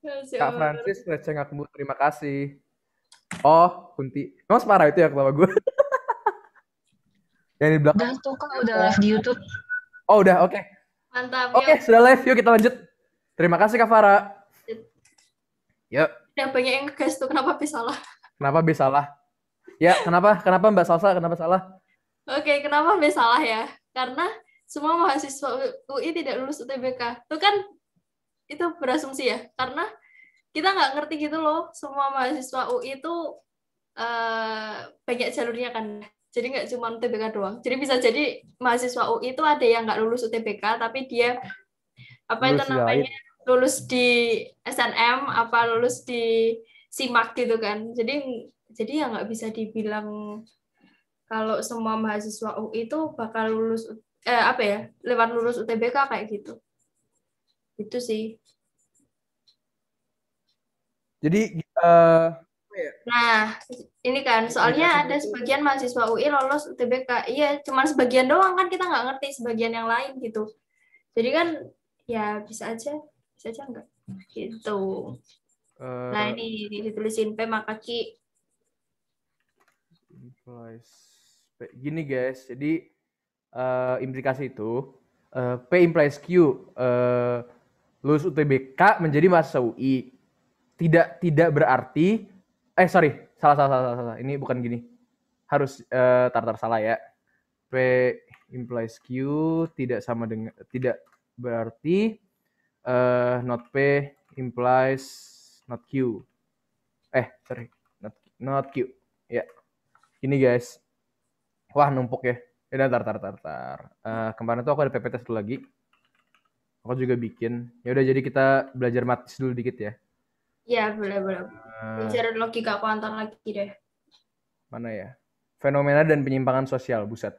Ya, kak Francis Receng Akbu, terima kasih. Oh, Kunti. Emang separah itu ya ketawa gue? Yang di belakang. Udah tuh kak, udah live di Youtube. Oh udah, oke. Okay. Mantap. Oke, okay, sudah live. Yuk kita lanjut. Terima kasih Kak Farah. Yuk. Udah banyak yang ngegas tuh, kenapa B salah? Kenapa B salah? Ya, kenapa? Kenapa Mbak Salsa? Kenapa salah? Oke, okay, kenapa B salah ya? Karena semua mahasiswa UI tidak lulus UTBK. Tuh kan itu berasumsi ya karena kita nggak ngerti gitu loh semua mahasiswa UI itu uh, banyak jalurnya kan jadi nggak cuma UTBK doang jadi bisa jadi mahasiswa UI itu ada yang nggak lulus UTBK tapi dia apa lulus itu namanya ya. lulus di SNM apa lulus di SIMAK gitu kan jadi jadi ya nggak bisa dibilang kalau semua mahasiswa UI itu bakal lulus eh, apa ya lewat lulus UTBK kayak gitu itu sih jadi uh, nah ini kan soalnya ada sebagian mahasiswa UI lolos UTBK iya cuman sebagian doang kan kita nggak ngerti sebagian yang lain gitu jadi kan ya bisa aja bisa aja enggak gitu uh, nah ini ditulisin P maka Ki gini guys jadi uh, implikasi itu uh, P implies Q uh, lulus UTBK menjadi mahasiswa UI. Tidak tidak berarti eh sorry, salah salah salah salah. Ini bukan gini. Harus uh, tartar salah ya. P implies Q tidak sama dengan tidak berarti uh, not P implies not Q. Eh, sorry, not not Q. Ya. Yeah. Ini guys. Wah, numpuk ya. Ya, tar, tar, tar, tar. Uh, kemarin tuh aku ada PPT satu lagi aku juga bikin ya udah jadi kita belajar matis dulu dikit ya ya boleh boleh belajar logika kuantum lagi deh mana ya fenomena dan penyimpangan sosial buset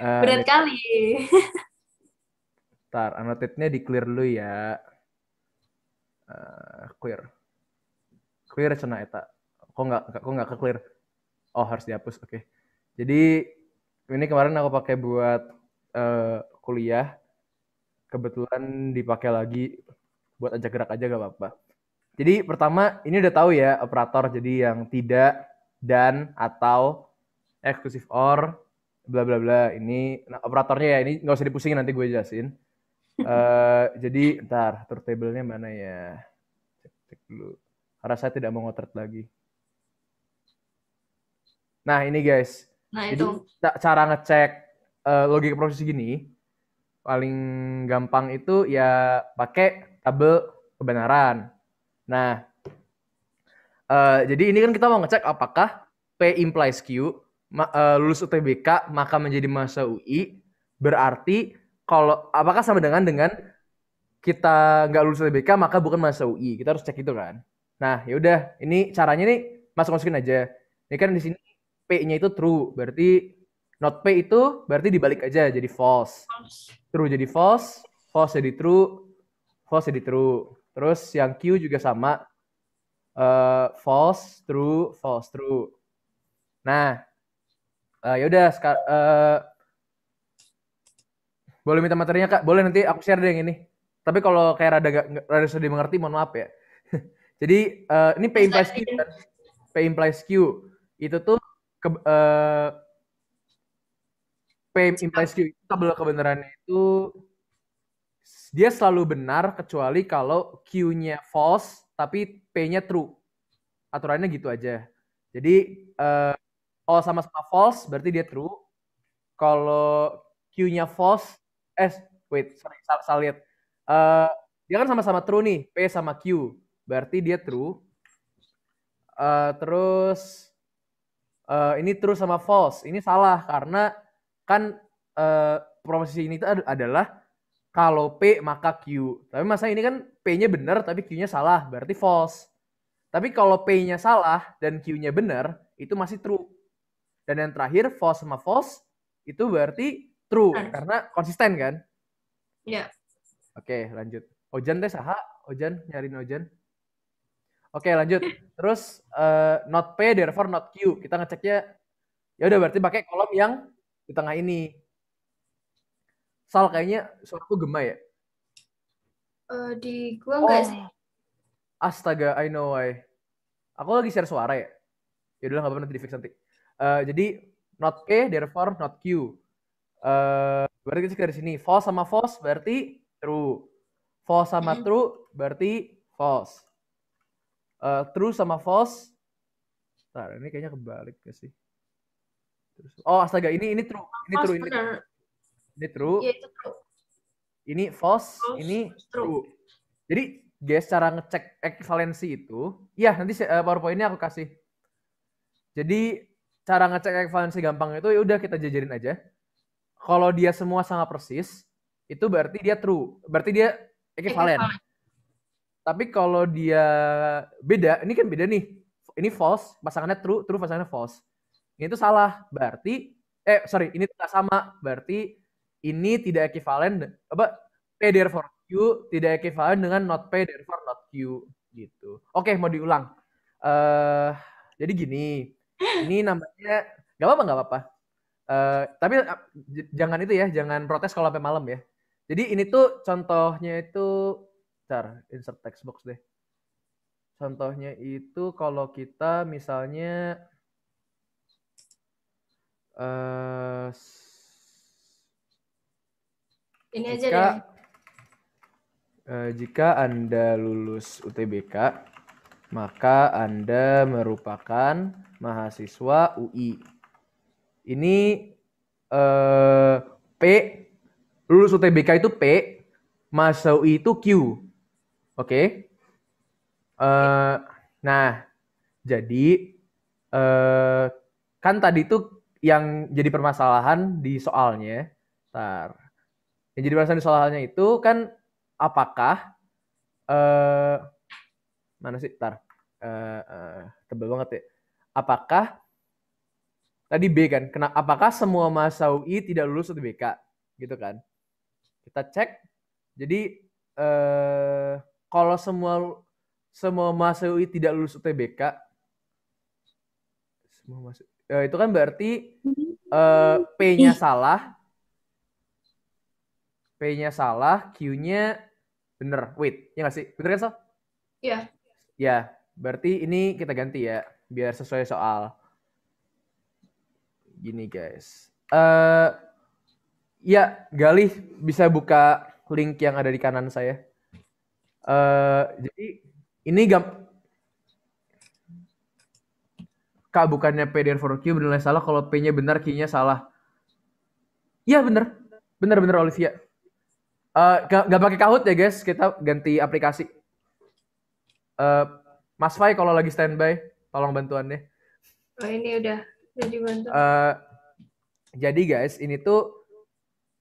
uh, berat kali Ntar, anotetnya di clear dulu ya. Uh, clear. Clear cina eta. Kok nggak kok nggak ke clear? Oh, harus dihapus. Oke. Okay. Jadi ini kemarin aku pakai buat uh, kuliah kebetulan dipakai lagi buat ajak gerak aja gak apa-apa. Jadi pertama ini udah tahu ya operator jadi yang tidak dan atau eksklusif or bla bla bla ini nah, operatornya ya ini nggak usah dipusingin nanti gue jelasin. uh, jadi ntar turntable-nya mana ya? Cek, cek dulu. Karena saya tidak mau ngotret lagi. Nah ini guys. Nah, itu. Jadi, cara ngecek uh, logika proses gini paling gampang itu ya pakai tabel kebenaran. Nah, uh, jadi ini kan kita mau ngecek apakah P implies Q uh, lulus UTBK maka menjadi masa UI berarti kalau apakah sama dengan dengan kita nggak lulus UTBK maka bukan masa UI. Kita harus cek itu kan. Nah, yaudah ini caranya nih masuk masukin aja. Ini kan di sini P-nya itu true, berarti not P itu berarti dibalik aja jadi false. false. True jadi false, false jadi true, false jadi true. Terus yang Q juga sama. Uh, false, true, false, true. Nah, uh, eh, yaudah uh, eh, boleh minta materinya kak, boleh nanti aku share deh yang ini. Tapi kalau kayak rada gak, rada sedih mengerti, mohon maaf ya. Jadi uh, ini P implies Q kan? P implies Q itu tuh ke, uh, Fame implies you tabel kebenarannya itu dia selalu benar kecuali kalau Q-nya false tapi P-nya true. Aturannya gitu aja. Jadi uh, kalau sama-sama false berarti dia true. Kalau Q-nya false, eh wait, sorry, salah, salah lihat. Uh, dia kan sama-sama true nih, P sama Q. Berarti dia true. Uh, terus uh, ini true sama false. Ini salah karena kan uh, eh, proposisi ini itu adalah kalau P maka Q. Tapi masa ini kan P-nya benar tapi Q-nya salah, berarti false. Tapi kalau P-nya salah dan Q-nya benar, itu masih true. Dan yang terakhir false sama false itu berarti true karena konsisten kan? Iya. Yeah. Oke, lanjut. Ojan deh saha, Ojan nyariin Ojan. Oke, lanjut. Terus uh, not P therefore not Q. Kita ngeceknya ya udah berarti pakai kolom yang di tengah ini. Sal kayaknya suaraku gema ya? Uh, di gua enggak oh. sih. Astaga, I know why. Aku lagi share suara ya. Ya udah nggak apa-apa nanti di fix nanti. Uh, jadi not k therefore not Q. Uh, berarti kita dari sini false sama false berarti true. False sama mm. true berarti false. Uh, true sama false. Bentar, ini kayaknya kebalik gak sih? oh astaga ini ini true, ini true ini true. Ini true. Iya, ini false, ini true. Jadi guys cara ngecek equivalensi itu, ya nanti uh, eh, powerpoint ini aku kasih. Jadi cara ngecek equivalensi gampang itu ya udah kita jajarin aja. Kalau dia semua sama persis, itu berarti dia true, berarti dia ekivalen Tapi kalau dia beda, ini kan beda nih. Ini false, pasangannya true, true pasangannya false. Ini tuh salah. Berarti eh sorry, ini tidak sama. Berarti ini tidak ekivalen apa P therefore Q tidak ekivalen dengan not P therefore not Q gitu. Oke, mau diulang. uh, jadi gini. Ini namanya nggak apa-apa nggak apa-apa. Uh, tapi uh, jangan itu ya, jangan protes kalau sampai malam ya. Jadi ini tuh contohnya itu car, insert text box deh. Contohnya itu kalau kita misalnya uh, ini jika, aja Uh, eh, jika Anda lulus UTBK, maka Anda merupakan mahasiswa UI. Ini eh, P, lulus UTBK itu P, masa UI itu Q. Oke? Okay? Eh, nah, jadi uh, kan tadi itu yang jadi permasalahan di soalnya, tar. Yang jadi permasalahan di soalnya itu kan apakah eh uh, mana sih tar uh, eh, uh, eh, tebel banget ya apakah tadi B kan kena apakah semua masa UI tidak lulus UTBK gitu kan kita cek jadi eh kalau semua semua masa UI tidak lulus UTBK semua masuk Ya, itu kan berarti uh, P-nya salah. P-nya salah, Q-nya bener. Wait, ya nggak sih? Bener kan, Sal? Iya. Ya, berarti ini kita ganti ya, biar sesuai soal. Gini, guys. Uh, ya, Galih bisa buka link yang ada di kanan saya. Uh, jadi, ini K bukannya P dan for Q benar salah kalau P-nya benar Q-nya salah. Iya benar. Benar benar Olivia. Uh, eh, gak, gak pakai kahut ya guys, kita ganti aplikasi. Uh, Mas Fai kalau lagi standby, tolong bantuannya. Oh ini udah, udah dibantu. Uh, jadi guys, ini tuh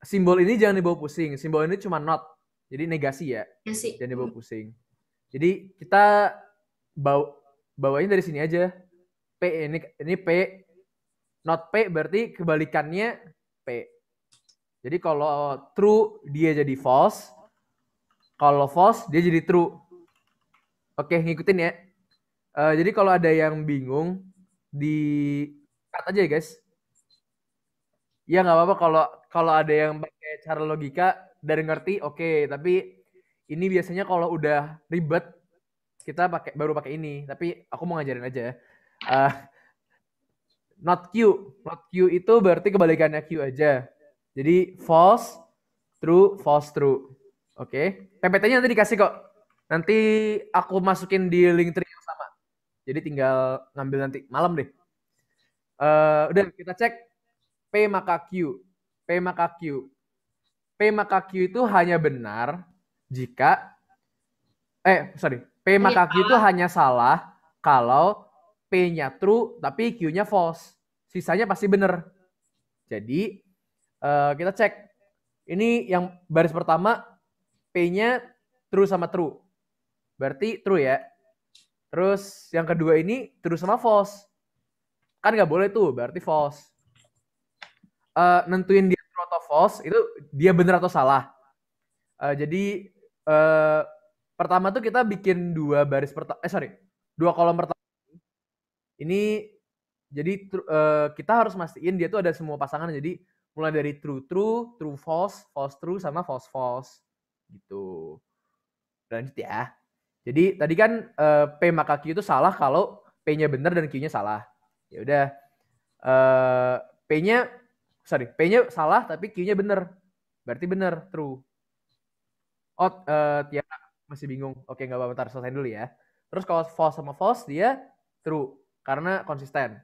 simbol ini jangan dibawa pusing. Simbol ini cuma not, jadi negasi ya. Negasi. Jangan dibawa pusing. Jadi kita bawa bawain dari sini aja P ini ini P not P berarti kebalikannya P. Jadi kalau true dia jadi false. Kalau false dia jadi true. Oke, ngikutin ya. Uh, jadi kalau ada yang bingung di cut aja ya guys. Ya nggak apa-apa kalau kalau ada yang pakai cara logika dari ngerti oke, okay. tapi ini biasanya kalau udah ribet kita pakai baru pakai ini, tapi aku mau ngajarin aja ya uh, not Q. Not Q itu berarti kebalikannya Q aja. Jadi false, true, false, true. Oke. Okay. PPT-nya nanti dikasih kok. Nanti aku masukin di link tree yang sama. Jadi tinggal ngambil nanti malam deh. Uh, udah kita cek P maka Q. P maka Q. P maka Q itu hanya benar jika eh sorry P maka Q itu hanya salah kalau P-nya true tapi Q-nya false. Sisanya pasti benar. Jadi uh, kita cek. Ini yang baris pertama P-nya true sama true. Berarti true ya. Terus yang kedua ini true sama false. Kan nggak boleh tuh, berarti false. Uh, nentuin dia true atau false itu dia benar atau salah. Uh, jadi uh, pertama tuh kita bikin dua baris pertama, eh sorry, dua kolom pertama ini jadi uh, kita harus mastiin dia tuh ada semua pasangan jadi mulai dari true true true false false true sama false false gitu lanjut ya jadi tadi kan uh, p maka q itu salah kalau p-nya benar dan q-nya salah ya udah uh, p-nya sorry p-nya salah tapi q-nya benar berarti benar true oh uh, Tiara masih bingung oke nggak apa-apa selesai dulu ya terus kalau false sama false dia true karena konsisten.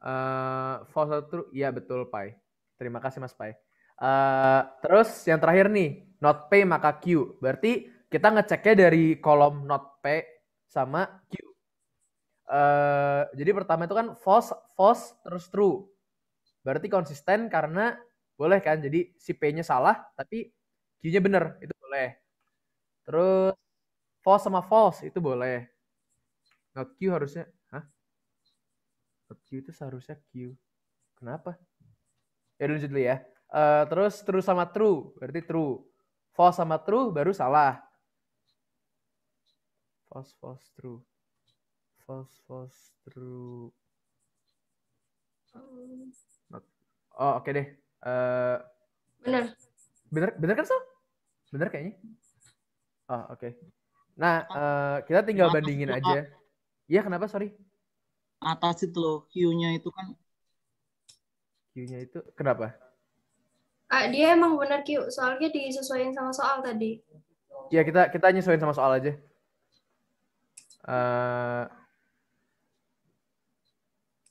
Uh, false true, iya betul Pai. Terima kasih Mas Pai. Uh, terus yang terakhir nih, not P maka Q. Berarti kita ngeceknya dari kolom not P sama Q. Uh, jadi pertama itu kan false, false, terus true. Berarti konsisten karena boleh kan, jadi si P-nya salah tapi Q-nya bener, itu boleh. Terus false sama false itu boleh Nah, Q harusnya, hah? Nah, Q itu seharusnya Q. Kenapa? Ya dulu dulu ya. Uh, terus true sama true, berarti true. False sama true baru salah. False, false, true. False, false, true. Not. Oh, oke okay deh. Uh, bener. Bener, bener kan, so? Bener kayaknya. Oh, oke. Okay. Nah, uh, kita tinggal bandingin aja. Iya kenapa sorry? Atas itu loh Q-nya itu kan. Q-nya itu kenapa? Ah, dia emang benar Q soalnya disesuaikan sama soal tadi. Iya kita kita nyesuaiin sama soal aja. Uh,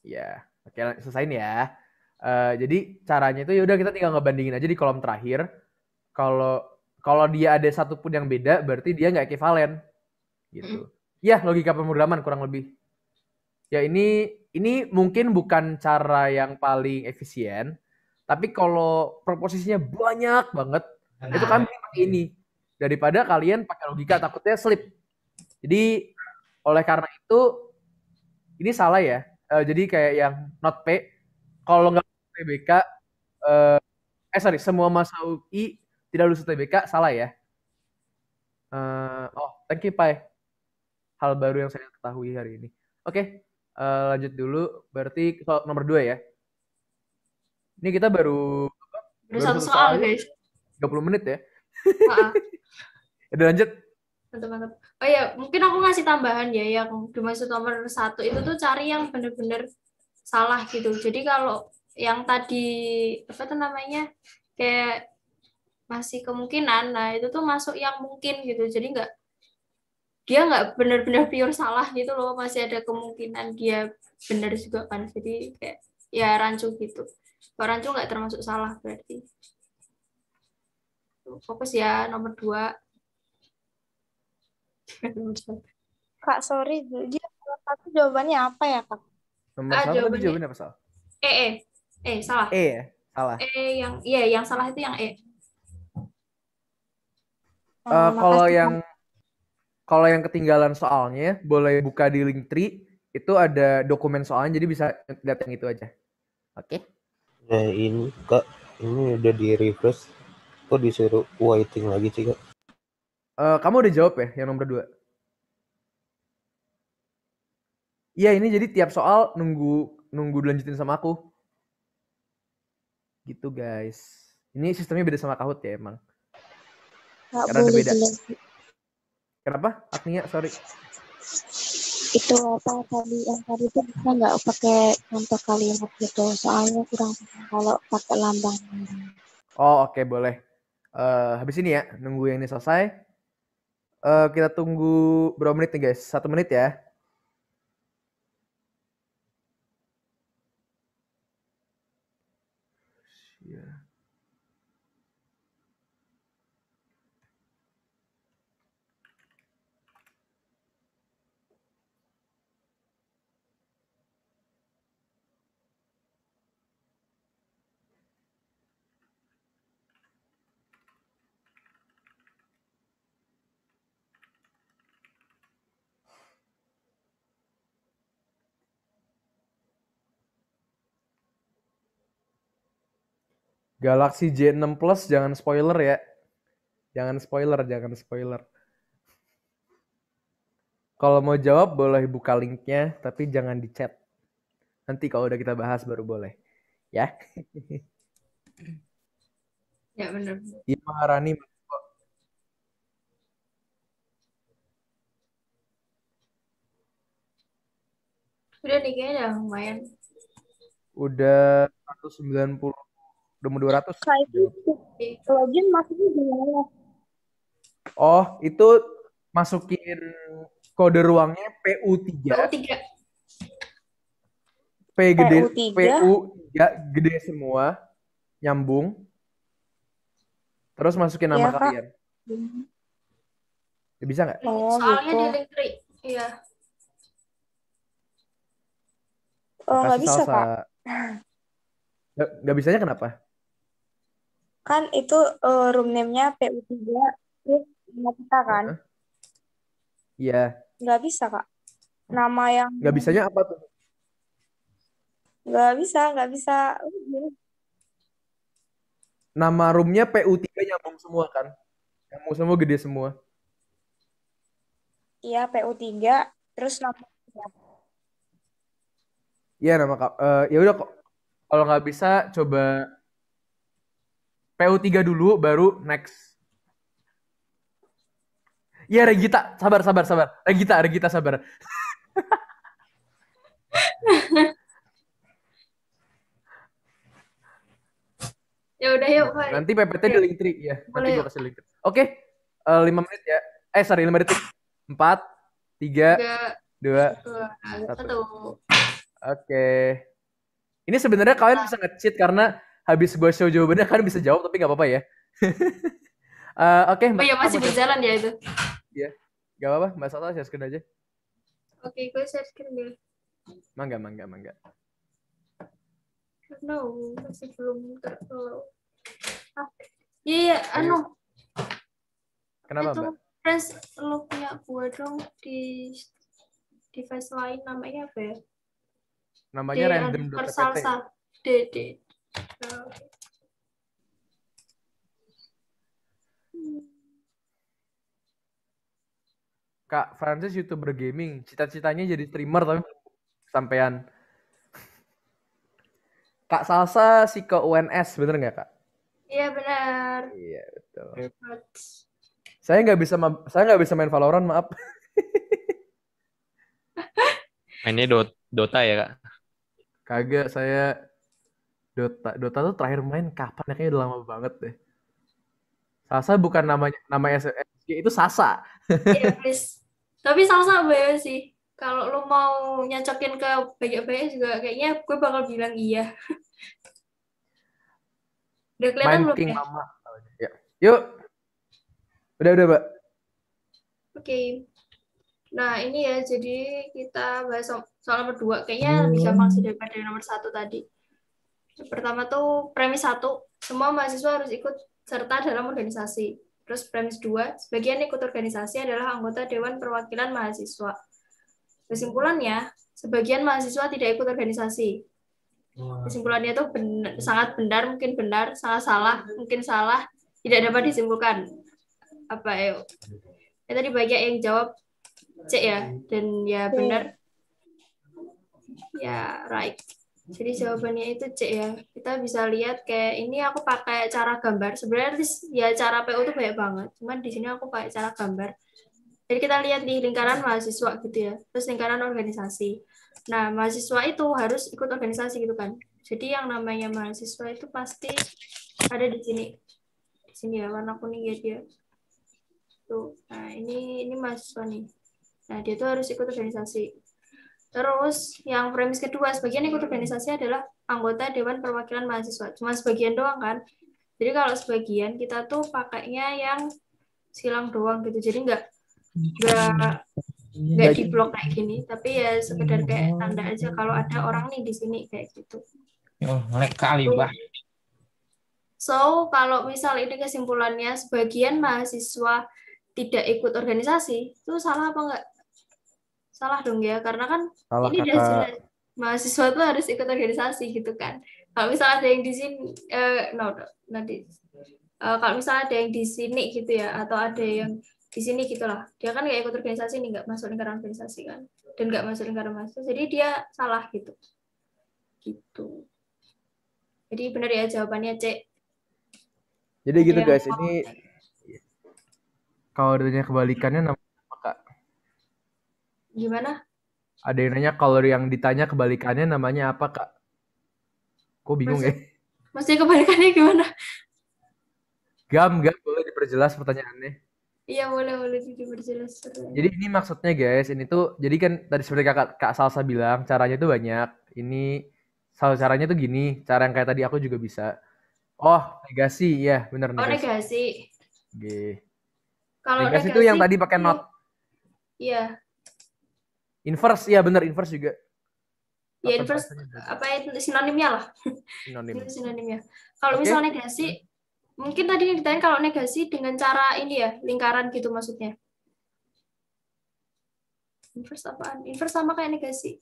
ya oke selesaiin ya. Uh, jadi caranya itu yaudah kita tinggal ngebandingin aja di kolom terakhir. Kalau kalau dia ada satu pun yang beda berarti dia nggak ekivalen gitu. Mm. Ya, logika pemrograman kurang lebih. Ya, ini ini mungkin bukan cara yang paling efisien, tapi kalau proposisinya banyak banget, nah. itu kami iya. pakai ini daripada kalian pakai logika takutnya slip. Jadi oleh karena itu ini salah ya. Uh, jadi kayak yang not P kalau nggak TBK uh, eh, eh sorry semua masa UI tidak lulus TBK salah ya. Uh, oh, thank you pak hal baru yang saya ketahui hari ini. Oke, okay, uh, eh, lanjut dulu. Berarti soal nomor dua ya. Ini kita baru baru satu soal, soal guys. 30 menit ya. Maaf. Udah lanjut. Mantap, mantap. Oh iya, mungkin aku ngasih tambahan ya yang dimaksud nomor satu itu tuh cari yang bener-bener salah gitu. Jadi kalau yang tadi apa tuh namanya kayak masih kemungkinan, nah itu tuh masuk yang mungkin gitu. Jadi nggak dia nggak benar-benar pure salah gitu loh masih ada kemungkinan dia benar juga kan jadi kayak ya rancu gitu kalau rancu nggak termasuk salah berarti fokus ya nomor dua kak sorry dia salah satu jawabannya apa ya kak nomor ah, satu jawabannya, jawabannya apa salah e e e salah e ya, salah e yang iya yang salah itu yang e Uh, kalau yang kalau yang ketinggalan soalnya boleh buka di link tree. itu ada dokumen soalnya jadi bisa lihat yang itu aja. Oke. Okay. Ya, nah ini kak ini udah di refresh kok disuruh waiting lagi sih kak? Uh, kamu udah jawab ya yang nomor dua? Iya ini jadi tiap soal nunggu nunggu dilanjutin sama aku. Gitu guys. Ini sistemnya beda sama Kahoot ya emang. Gak Karena ada beda. Kenapa? Agnia, sorry. Itu apa tadi yang tadi itu bisa nggak pakai contoh kalimat gitu? Soalnya kurang kalau pakai lambang. Oh oke okay, boleh. Uh, habis ini ya, nunggu yang ini selesai. Uh, kita tunggu berapa menit nih guys? Satu menit ya. Galaxy J6 Plus jangan spoiler ya. Jangan spoiler, jangan spoiler. Kalau mau jawab boleh buka linknya, tapi jangan di chat. Nanti kalau udah kita bahas baru boleh. Ya. Ya benar. Ima Harani. Udah nih kayaknya udah lumayan. Udah 190 udah mau 200 gitu. login masukin gimana oh itu masukin kode ruangnya pu tiga PU3 P gede PU3 gede semua nyambung terus masukin nama ya, kalian ya, bisa nggak oh, soalnya gitu. di link iya Oh, nggak bisa, Kak. Nggak bisanya kenapa? kan itu uh, room name-nya PU3 terus nama kita kan iya yeah. nggak bisa kak nama yang nggak bisanya apa tuh nggak bisa nggak bisa nama roomnya PU3 nyambung semua kan nyambung semua gede semua iya PU3 terus nama Iya nama kak uh, ya udah kok kalau nggak bisa coba PU3 dulu baru next. Iya Regita, sabar sabar sabar. Regita, Regita sabar. ya udah yuk, Pak. Nanti PPT di link 3 ya. Boleh nanti gue kasih link tree. Oke. Okay. Uh, 5 menit ya. Eh sorry, 5 detik. 4 3 2 1. Oke. Ini sebenarnya kalian nah. bisa nge-cheat karena habis gue show jawabannya kan bisa jawab tapi nggak apa-apa ya. uh, Oke. Okay, oh ya masih berjalan ya itu. Iya, nggak apa-apa. Mbak Sata share screen aja. Oke, okay, gue share screen dulu. Mangga, mangga, mangga. No, masih belum terlalu. Oh. Ah, iya, iya, anu. Kenapa, itu, Mbak? Press lo punya gue dong di device lain namanya apa ya? Namanya random random.pt. Salsa. D, D, Kak Francis youtuber gaming, cita-citanya jadi streamer tapi sampean. Kak Salsa si ke UNS bener nggak kak? Iya benar. Iya betul. Saya nggak bisa saya nggak bisa main Valorant maaf. Mainnya Dota ya kak? Kagak saya Dota Dota tuh terakhir main kapan ya kayaknya udah lama banget deh Sasa bukan namanya nama SSG itu Sasa iya yeah, please tapi Sasa BW sih kalau lo mau nyocokin ke banyak-banyak juga kayaknya gue bakal bilang iya udah kelihatan belum ya? Mama. ya yuk udah udah mbak oke okay. Nah, ini ya, jadi kita bahas soal nomor dua. Kayaknya lebih gampang sih daripada nomor satu tadi. Pertama tuh premis satu, semua mahasiswa harus ikut serta dalam organisasi. Terus premis dua, sebagian ikut organisasi adalah anggota Dewan Perwakilan Mahasiswa. Kesimpulannya, sebagian mahasiswa tidak ikut organisasi. Kesimpulannya tuh benar, sangat benar, mungkin benar, salah salah, mungkin salah, tidak dapat disimpulkan. Apa ya? Ya tadi banyak yang jawab C ya, dan ya benar. Ya, right. Jadi jawabannya itu C ya. Kita bisa lihat kayak ini aku pakai cara gambar. Sebenarnya ya cara PO itu banyak banget. Cuman di sini aku pakai cara gambar. Jadi kita lihat di lingkaran mahasiswa gitu ya. Terus lingkaran organisasi. Nah, mahasiswa itu harus ikut organisasi gitu kan. Jadi yang namanya mahasiswa itu pasti ada di sini. Di sini ya warna kuning ya dia. Tuh. Nah, ini ini mahasiswa nih. Nah, dia tuh harus ikut organisasi Terus yang premis kedua, sebagian ikut organisasi adalah anggota Dewan Perwakilan Mahasiswa. Cuma sebagian doang kan. Jadi kalau sebagian kita tuh pakainya yang silang doang gitu. Jadi nggak nggak nggak di blok kayak gini, tapi ya sekedar kayak tanda aja kalau ada orang nih di sini kayak gitu. Oh, kali bah. So kalau misal ini kesimpulannya sebagian mahasiswa tidak ikut organisasi, itu salah apa enggak? salah dong ya karena kan salah ini kata... mahasiswa itu harus ikut organisasi gitu kan kalau misalnya ada yang di sini eh, no, no nanti uh, eh, kalau misalnya ada yang di sini gitu ya atau ada yang di sini gitulah dia kan nggak ikut organisasi nih nggak masuk lingkaran organisasi kan dan nggak masuk lingkaran masuk jadi dia salah gitu gitu jadi benar ya jawabannya C jadi gitu guys ini kalau adanya kebalikannya namanya Gimana? Ada yang nanya kalau yang ditanya kebalikannya namanya apa, Kak? Kok bingung Maksud, ya? Maksudnya kebalikannya gimana? Gam, gam, boleh diperjelas pertanyaannya? Iya boleh boleh diperjelas. Jadi ini maksudnya guys, ini tuh jadi kan tadi seperti kakak kak Salsa bilang caranya tuh banyak. Ini salah caranya tuh gini, cara yang kayak tadi aku juga bisa. Oh negasi, ya bener negasi. Oh negasi. G. Kalau negasi, negasi tuh yang tadi pakai not. Iya. Inverse, ya bener inverse juga. Ya inverse apa ya, itu sinonimnya lah. Sinonim. sinonimnya. Kalau okay. misalnya negasi, mungkin tadi yang ditanya kalau negasi dengan cara ini ya, lingkaran gitu maksudnya. Inverse apaan? Inverse sama kayak negasi.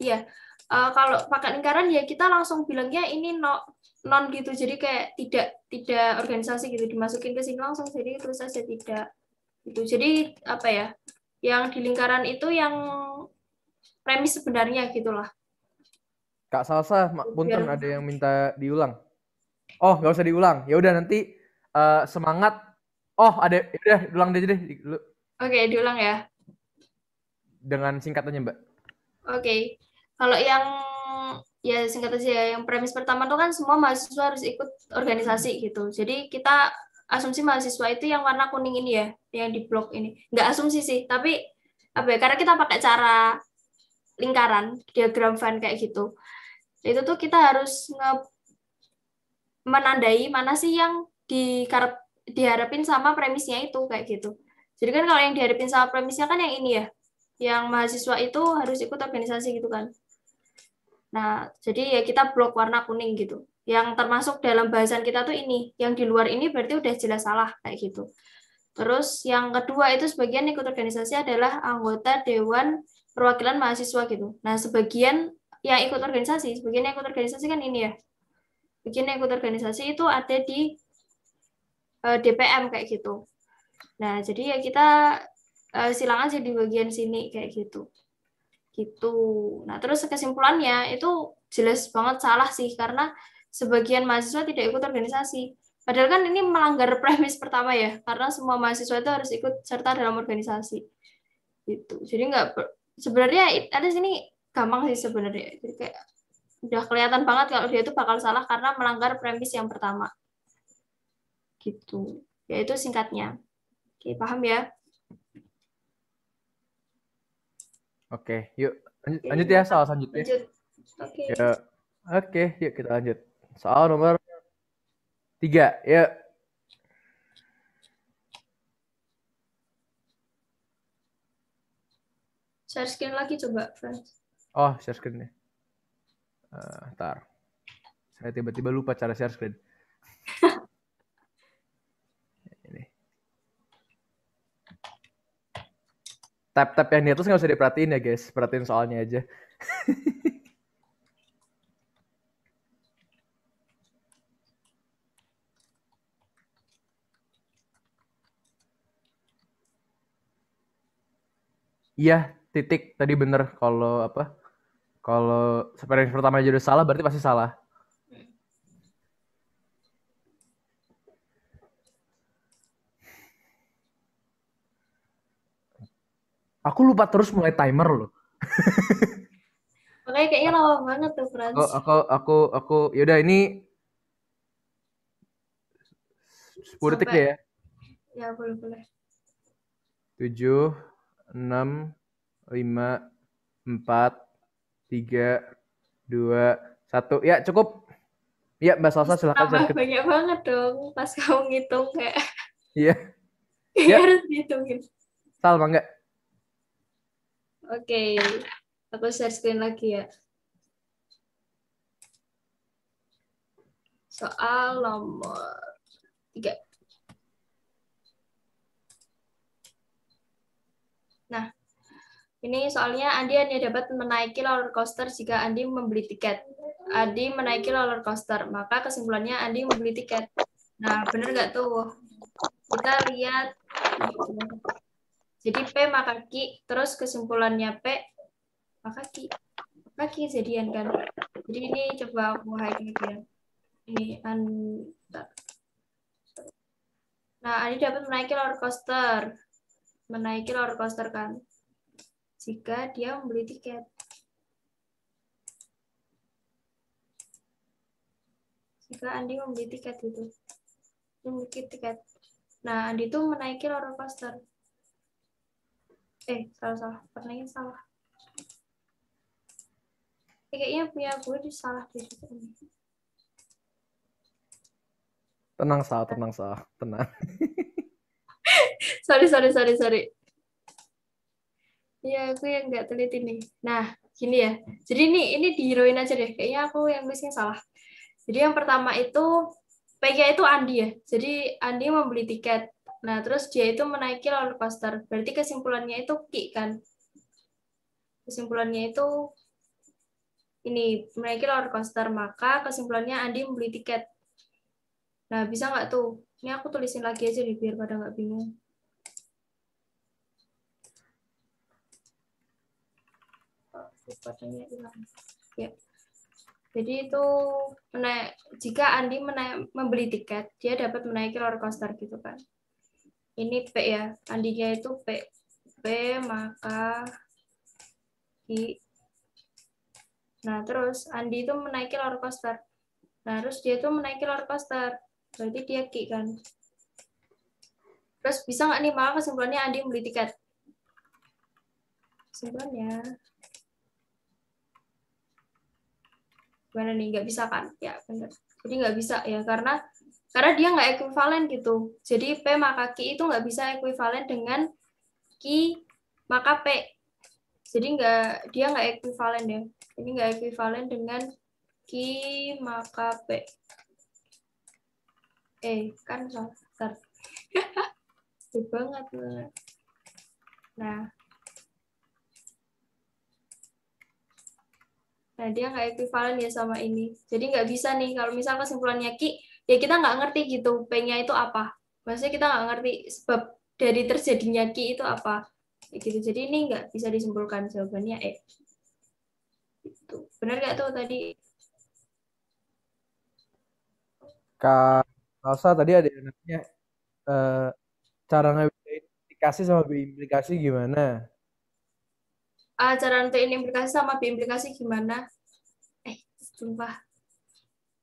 Iya. Uh, kalau pakai lingkaran ya kita langsung bilangnya ini no, non gitu. Jadi kayak tidak tidak organisasi gitu dimasukin ke sini langsung jadi terus saja tidak itu. Jadi apa ya? Yang di lingkaran itu yang premis sebenarnya gitulah. Kak Salsa, punten ada yang minta diulang. Oh, nggak usah diulang. Ya udah nanti uh, semangat. Oh, ada ya udah ulang aja deh. Oke, okay, diulang ya. Dengan singkatannya, Mbak. Oke. Okay. Kalau yang ya singkat aja ya, yang premis pertama itu kan semua mahasiswa harus ikut organisasi gitu. Jadi kita asumsi mahasiswa itu yang warna kuning ini ya, yang di blok ini. Nggak asumsi sih, tapi apa ya? Karena kita pakai cara lingkaran, diagram fan kayak gitu. Itu tuh kita harus nge menandai mana sih yang di diharapin sama premisnya itu kayak gitu. Jadi kan kalau yang diharapin sama premisnya kan yang ini ya, yang mahasiswa itu harus ikut organisasi gitu kan. Nah, jadi ya kita blok warna kuning gitu. Yang termasuk dalam bahasan kita tuh ini, yang di luar ini berarti udah jelas salah kayak gitu. Terus yang kedua itu sebagian ikut organisasi adalah anggota dewan perwakilan mahasiswa gitu. Nah, sebagian yang ikut organisasi, sebagian yang ikut organisasi kan ini ya. Sebagian yang ikut organisasi itu ada di uh, eh, DPM kayak gitu. Nah, jadi ya kita uh, eh, silakan di bagian sini kayak gitu. Gitu. Nah, terus kesimpulannya itu jelas banget salah sih karena sebagian mahasiswa tidak ikut organisasi. Padahal kan ini melanggar premis pertama ya, karena semua mahasiswa itu harus ikut serta dalam organisasi. Gitu. Jadi nggak sebenarnya ada sini gampang sih sebenarnya jadi kayak udah kelihatan banget kalau dia itu bakal salah karena melanggar premis yang pertama gitu Ya itu singkatnya oke paham ya oke yuk lanjut, ya soal selanjutnya oke yuk. Ya, oke yuk kita lanjut soal nomor tiga yuk Share screen lagi coba, friends. Oh, share screen nih. Uh, eh, tar Saya tiba-tiba lupa cara share screen. Ini. tap tab yang di atas nggak usah diperhatiin ya, guys. Perhatiin soalnya aja. Iya, titik tadi bener kalau apa kalau experience pertama aja udah salah berarti pasti salah Aku lupa terus mulai timer loh. Makanya kayaknya lama banget tuh Frans. Aku aku aku, aku yaudah ini 10 detik ya. Ya boleh boleh. tujuh enam lima, empat, tiga, dua, satu. Ya cukup. Ya Mbak Salsa silahkan. banyak banget dong pas kamu ngitung kayak. Iya. iya ya. harus ngitungin. Sal, enggak? Oke. Okay. Aku share screen lagi ya. Soal nomor tiga. Ini soalnya Andi hanya dapat menaiki roller coaster jika Andi membeli tiket. Andi menaiki roller coaster, maka kesimpulannya Andi membeli tiket. Nah, benar nggak tuh? Kita lihat. Jadi P maka Q, terus kesimpulannya P maka Q. Maka Q jadian kan. Jadi ini coba aku hide ya. Ini Andi. Nah, Andi dapat menaiki roller coaster. Menaiki roller coaster kan jika dia membeli tiket. Jika Andi membeli tiket itu. membeli tiket. Nah, Andi itu menaiki roller coaster. Eh, salah-salah. Pernahnya salah. Eh, kayaknya punya gue disalah di situ. Tenang, sah, Tenang, sah, Tenang. sorry, sorry, sorry, sorry. Iya, aku yang nggak teliti nih. Nah, gini ya. Jadi ini ini dihiroin aja deh. Kayaknya aku yang misalnya salah. Jadi yang pertama itu PGA itu Andi ya. Jadi Andi membeli tiket. Nah, terus dia itu menaiki roller coaster. Berarti kesimpulannya itu Ki kan. Kesimpulannya itu ini menaiki roller coaster, maka kesimpulannya Andi membeli tiket. Nah, bisa nggak tuh? Ini aku tulisin lagi aja nih biar pada nggak bingung. ya jadi itu menaik, jika Andi menaik, membeli tiket, dia dapat menaiki roller coaster gitu kan. Ini P ya, Andi dia itu P. P maka I. Nah, terus Andi itu menaiki roller coaster. Nah, terus dia itu menaiki roller coaster. Berarti dia Ki kan. Terus bisa nggak nih, maka kesimpulannya Andi membeli tiket? Kesimpulannya, gimana nih nggak bisa kan ya benar jadi nggak bisa ya karena karena dia nggak ekuivalen gitu jadi p maka ki itu nggak bisa ekuivalen dengan ki maka p jadi nggak dia nggak ekuivalen ya ini nggak ekuivalen dengan ki maka p eh kan salah banget nah Nah, dia nggak ekuivalen ya sama ini. Jadi nggak bisa nih, kalau misal kesimpulannya Ki, ya kita nggak ngerti gitu, p itu apa. Maksudnya kita nggak ngerti sebab dari terjadinya Ki itu apa. Ya, Gitu. Jadi ini nggak bisa disimpulkan jawabannya E. Gitu. Benar nggak tuh tadi? Kak Elsa tadi ada yang nanya, uh, cara ngebedain implikasi sama implikasi gimana? uh, cara untuk implikasi sama B implikasi gimana? Eh, sumpah.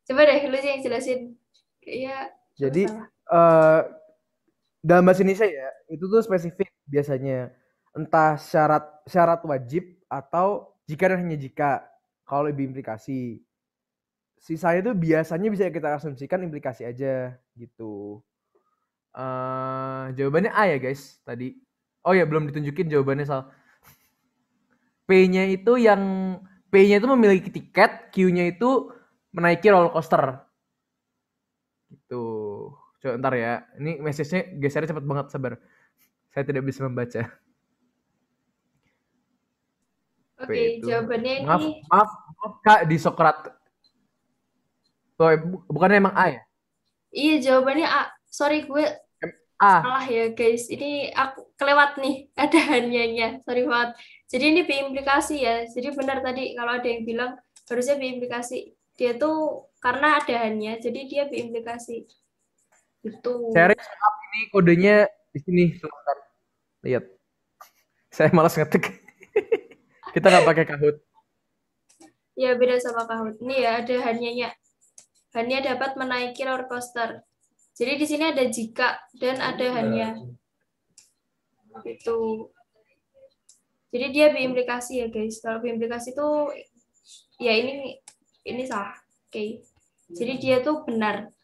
Coba deh lu yang jelasin. Iya. Jadi uh, dalam bahasa Indonesia ya, itu tuh spesifik biasanya. Entah syarat syarat wajib atau jika dan hanya jika. Kalau lebih implikasi. Sisanya itu biasanya bisa kita asumsikan implikasi aja gitu. Uh, jawabannya A ya guys tadi. Oh ya belum ditunjukin jawabannya soal P-nya itu yang P-nya itu memiliki tiket, Q-nya itu menaiki roller coaster. Gitu. Coba ntar ya. Ini message-nya gesernya cepat banget, sabar. Saya tidak bisa membaca. Oke, jawabannya ini. maaf, maaf, maaf Kak di Sokrat. Oh, bukannya emang A ya? Iya, jawabannya A. Sorry, gue ah. salah ya guys ini aku kelewat nih ada hanyanya sorry banget jadi ini implikasi ya jadi benar tadi kalau ada yang bilang harusnya implikasi dia tuh karena ada hanya jadi dia implikasi itu cari ini kodenya di sini sebentar lihat saya malas ngetik kita nggak pakai kahut ya beda sama kahut ini ya ada hanyanya hanya dapat menaiki roller coaster jadi di sini ada jika dan ada hanya. Itu. Jadi dia berimplikasi ya guys. Kalau berimplikasi itu ya ini ini salah. Oke. Okay. Jadi hmm. dia tuh benar.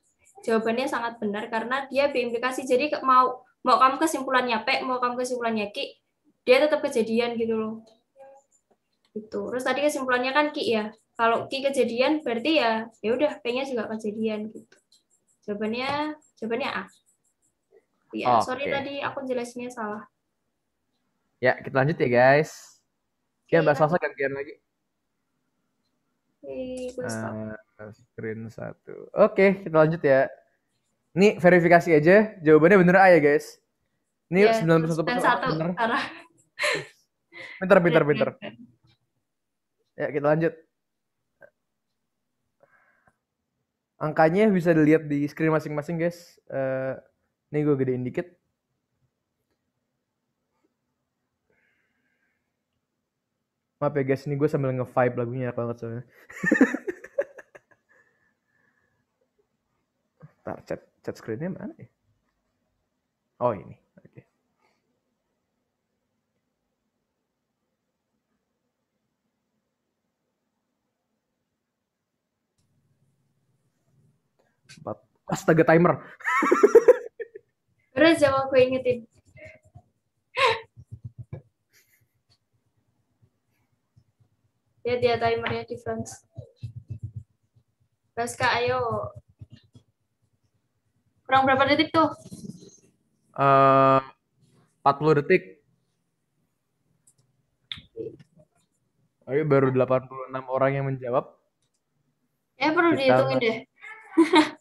Jawabannya sangat benar karena dia berimplikasi. Jadi mau mau kamu kesimpulannya P, mau kamu kesimpulannya Ki, dia tetap kejadian gitu loh. Itu. Terus tadi kesimpulannya kan Ki ya. Kalau Ki kejadian berarti ya ya udah P-nya juga kejadian gitu. Jawabannya jawabannya A. Iya, oh, sorry okay. tadi aku jelasinnya salah. Ya, kita lanjut ya, guys. Ya, iya. Mbak Salsa gantian lagi. Hey, uh, eh, screen satu. Oke, okay, kita lanjut ya. Ini verifikasi aja. Jawabannya bener A ya, guys. Ini yeah, iya, 91 persen bener. Pinter, pinter, iya, pinter. Ya, kita lanjut. angkanya bisa dilihat di screen masing-masing guys uh, eh, nih gue gedein dikit maaf ya guys ini gue sambil nge-vibe lagunya enak banget soalnya Ntar chat, chat screennya mana ya? Oh ini Empat. Astaga timer. Terus jawab aku ingetin. ya dia timernya di France. kak ayo. Kurang berapa detik tuh? Eh, empat puluh detik. Ayo baru 86 orang yang menjawab. Ya perlu Kita... dihitungin deh.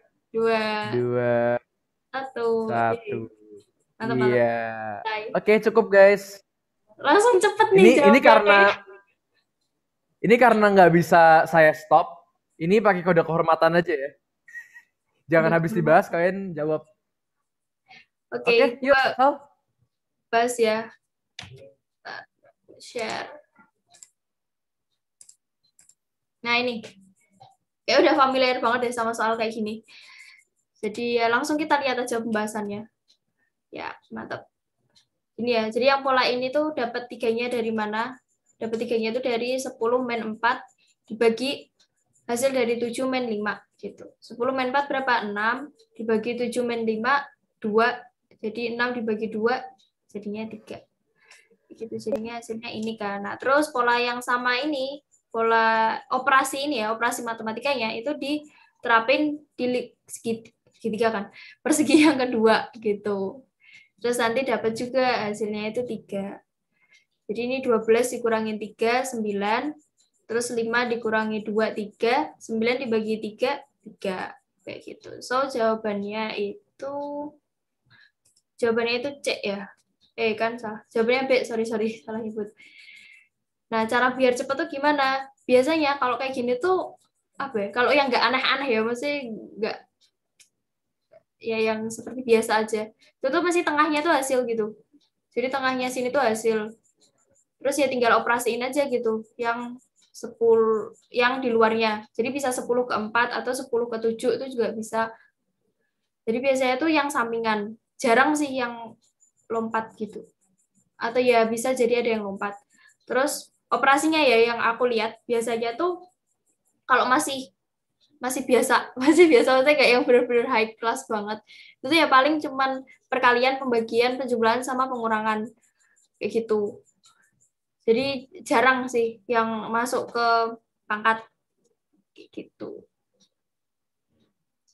dua, dua, satu, satu. Mantap, iya. oke Oke, cukup guys. Langsung cepet nih. Ini ini karena ini karena nggak bisa saya stop. Ini pakai kode kehormatan aja ya. Jangan habis dibahas, kalian jawab. Oke, okay, okay, yuk. Hal. Bahas ya. Eh, share. Nah ini, ya udah familiar banget deh sama soal kayak gini. Jadi ya langsung kita lihat aja pembahasannya. Ya, mantap. Ini ya, jadi yang pola ini tuh dapat tiganya dari mana? Dapat tiganya itu dari 10 men 4 dibagi hasil dari 7 men 5 gitu. 10 min 4 berapa? 6 dibagi 7 men 5 2. Jadi 6 dibagi 2 jadinya 3. Gitu jadinya hasilnya ini kan. Nah, terus pola yang sama ini, pola operasi ini ya, operasi matematikanya itu diterapin di segitiga kan persegi yang kedua gitu terus nanti dapat juga hasilnya itu tiga jadi ini 12 dikurangi 3 9 terus 5 dikurangi 2 3 9 dibagi 3 3 kayak gitu so jawabannya itu jawabannya itu C ya eh kan salah jawabannya B sorry sorry salah nyebut nah cara biar cepat tuh gimana biasanya kalau kayak gini tuh apa ya kalau yang nggak aneh-aneh ya mesti nggak ya yang seperti biasa aja itu tuh masih tengahnya tuh hasil gitu jadi tengahnya sini tuh hasil terus ya tinggal operasiin aja gitu yang 10 yang di luarnya jadi bisa 10 ke 4 atau 10 ke 7 itu juga bisa jadi biasanya tuh yang sampingan jarang sih yang lompat gitu atau ya bisa jadi ada yang lompat terus operasinya ya yang aku lihat biasanya tuh kalau masih masih biasa masih biasa maksudnya kayak yang bener-bener high class banget itu ya paling cuman perkalian pembagian penjumlahan sama pengurangan kayak gitu jadi jarang sih yang masuk ke pangkat kayak gitu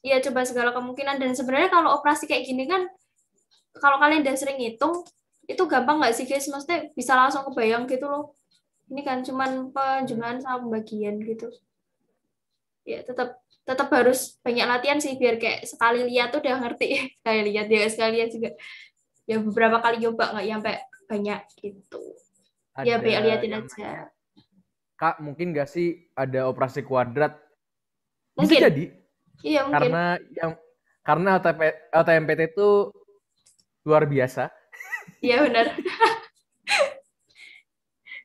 ya coba segala kemungkinan dan sebenarnya kalau operasi kayak gini kan kalau kalian udah sering ngitung itu gampang nggak sih guys maksudnya bisa langsung kebayang gitu loh ini kan cuman penjumlahan sama pembagian gitu ya tetap tetap harus banyak latihan sih biar kayak sekali lihat tuh udah ngerti kayak lihat ya sekali lihat juga ya beberapa kali coba nggak nyampe banyak gitu ya, ada ya biar liatin aja kak mungkin gak sih ada operasi kuadrat mungkin. bisa jadi iya mungkin karena yang karena LTP, LTMPT itu luar biasa iya benar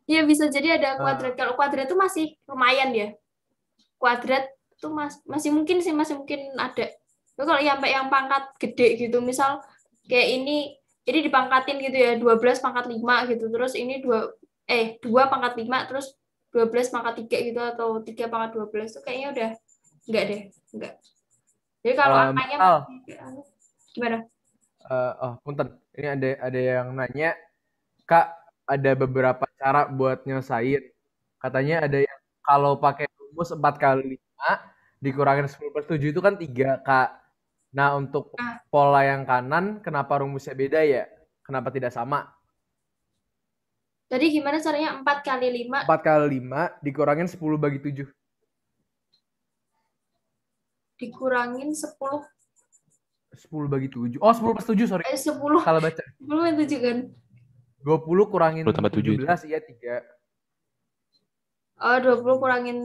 Iya bisa jadi ada kuadrat. Ah. Kalau kuadrat itu masih lumayan ya kuadrat itu mas, masih mungkin sih masih mungkin ada tapi kalau sampai yang pangkat gede gitu misal kayak ini jadi dipangkatin gitu ya 12 pangkat 5 gitu terus ini dua eh dua pangkat 5 terus 12 pangkat 3 gitu atau 3 pangkat 12 itu kayaknya udah enggak deh enggak jadi kalau um, angkanya oh. gimana uh, oh punten ini ada ada yang nanya kak ada beberapa cara buat nyelesain katanya ada yang kalau pakai rumus 4 kali 5 dikurangin 10 per 7 itu kan 3 Kak. Nah untuk ah. pola yang kanan kenapa rumusnya beda ya? Kenapa tidak sama? Jadi gimana caranya 4 kali 5? 4 kali 5 dikurangin 10 bagi 7. Dikurangin 10 10 bagi 7. Oh, 10 plus 7, sorry. Eh, 10. Salah baca. 10 bagi 7 kan? 20 kurangin 10 tambah 7 17, iya 3. Oh, 20 kurangin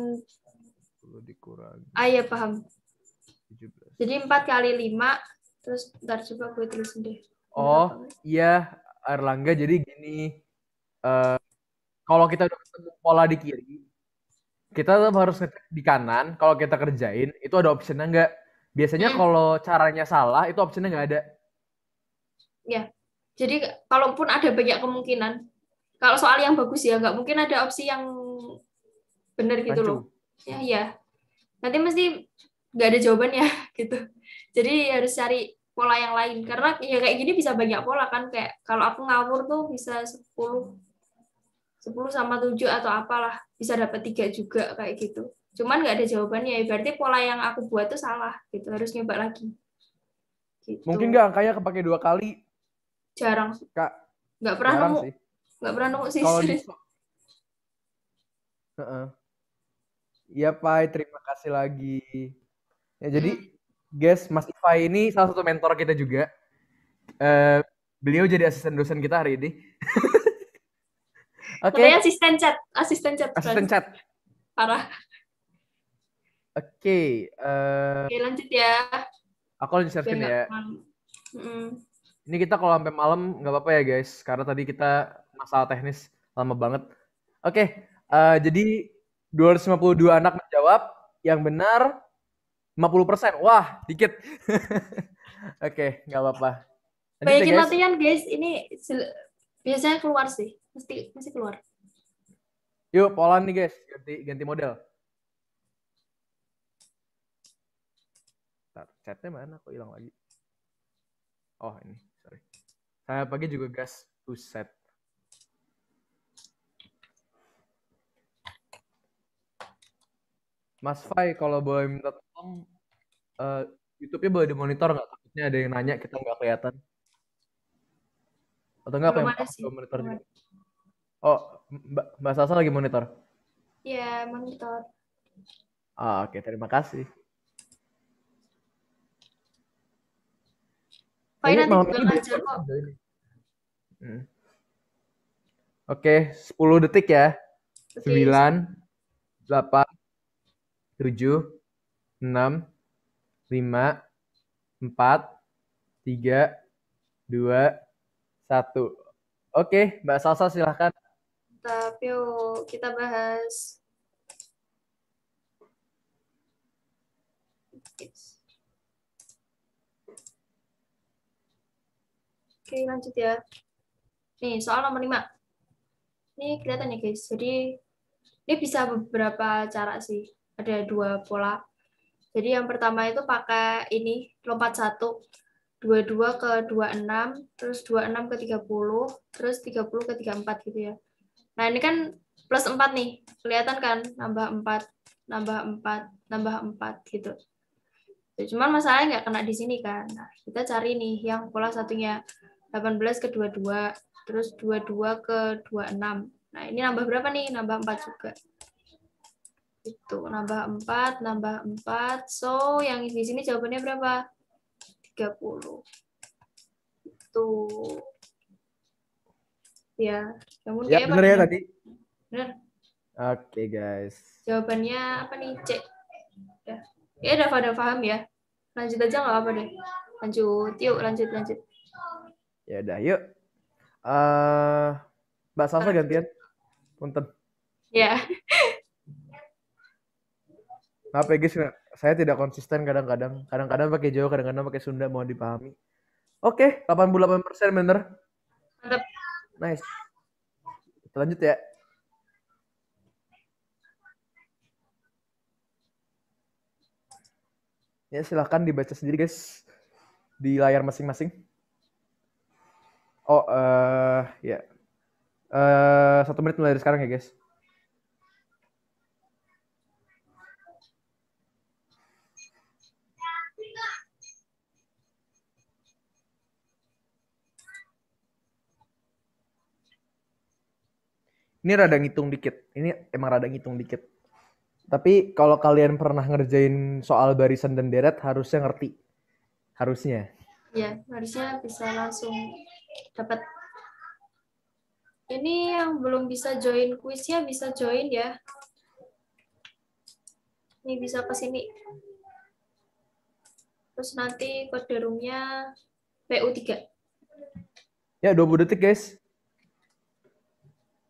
20 dikurangi. Ah, iya paham. 17. Jadi 4 kali 5 terus ntar coba gue tulis sendiri. Oh, iya Erlangga jadi gini. Uh, kalau kita udah ketemu pola di kiri, kita tetap harus ngecek di kanan. Kalau kita kerjain, itu ada optionnya nggak? Biasanya hmm. kalau caranya salah, itu optionnya nggak ada. Ya, jadi kalaupun ada banyak kemungkinan. Kalau soal yang bagus ya nggak mungkin ada opsi yang bener gitu Pacu. loh ya ya nanti mesti nggak ada jawaban ya gitu jadi harus cari pola yang lain karena ya kayak gini bisa banyak pola kan kayak kalau aku ngawur tuh bisa 10 10 sama 7 atau apalah bisa dapat tiga juga kayak gitu cuman nggak ada jawabannya ya berarti pola yang aku buat tuh salah gitu harus nyoba lagi gitu. mungkin nggak angkanya kepake dua kali jarang kak nggak pernah nemu nggak pernah nemu sih kalau Iya, Pai. Terima kasih lagi. Ya, jadi hmm. guys, Mas Ifai ini salah satu mentor kita juga. Uh, beliau jadi asisten dosen kita hari ini. Oke. okay. asisten chat, asisten chat. Asisten chat. Parah. Oke. Okay, uh, eh, Oke, lanjut ya. Aku lanjut share ya. Mm. Ini kita kalau sampai malam nggak apa-apa ya guys, karena tadi kita masalah teknis lama banget. Oke, okay, uh, eh, jadi 252 anak menjawab yang benar 50%. Wah, dikit. Oke, okay, nggak apa-apa. Ya, Banyakin latihan, guys. Ini biasanya keluar sih. Mesti mesti keluar. Yuk, polan nih, guys. Ganti ganti model. Bentar, chatnya mana? Kok hilang lagi? Oh, ini. Sorry. Saya pagi juga gas. Buset. Mas Fai kalau boleh minta tolong uh, YouTube-nya boleh dimonitor nggak? Takutnya ada yang nanya kita nggak kelihatan. Atau nggak apa yang sih. monitor juga? Oh, Mbak, Mbak Sasa lagi monitor? Iya, monitor. Ah, oke, okay. terima kasih. Fai nanti juga ngajar kok. Hmm. Oke, okay, 10 detik ya. Okay. 9, 8, tujuh, enam, lima, empat, tiga, dua, satu. Oke, Mbak Salsa silahkan. Tapi kita bahas Oke, lanjut ya. Nih, soal nomor 5. Ini kelihatan ya, guys. Jadi, ini bisa beberapa cara sih ada dua pola. Jadi yang pertama itu pakai ini lompat satu, 22 ke 26, terus 26 ke 30, terus 30 ke 34 gitu ya. Nah, ini kan plus 4 nih. Kelihatan kan nambah 4, nambah 4, nambah 4 gitu. Ya, cuman masalahnya nggak kena di sini kan. Nah, kita cari nih yang pola satunya 18 ke 22, terus 22 ke 26. Nah, ini nambah berapa nih? Nambah 4 juga. Itu, nambah 4, nambah 4. So, yang di sini jawabannya berapa? 30. Itu. Ya, namun ya, ya, bener ya tadi. Bener. Oke, okay, guys. Jawabannya apa nih, Cek? Ya, ya udah pada paham ya. Lanjut aja nggak apa-apa deh. Lanjut, yuk lanjut, lanjut. Ya udah, yuk. Eh, uh, Mbak Salsa gantian. Punten. Ya ya guys? saya tidak konsisten kadang-kadang. Kadang-kadang pakai Jawa, kadang-kadang pakai Sunda, mohon dipahami. Oke, okay, 88% bener. Mantap. Nice. Kita lanjut ya. Ya, silahkan dibaca sendiri guys. Di layar masing-masing. Oh, uh, ya. Yeah. Uh, satu menit mulai dari sekarang ya guys. Ini rada ngitung dikit. Ini emang rada ngitung dikit. Tapi kalau kalian pernah ngerjain soal barisan dan deret harusnya ngerti. Harusnya. Iya, harusnya bisa langsung dapat. Ini yang belum bisa join kuisnya bisa join ya. Ini bisa ke sini. Terus nanti kode roomnya PU3. Ya, 20 detik guys.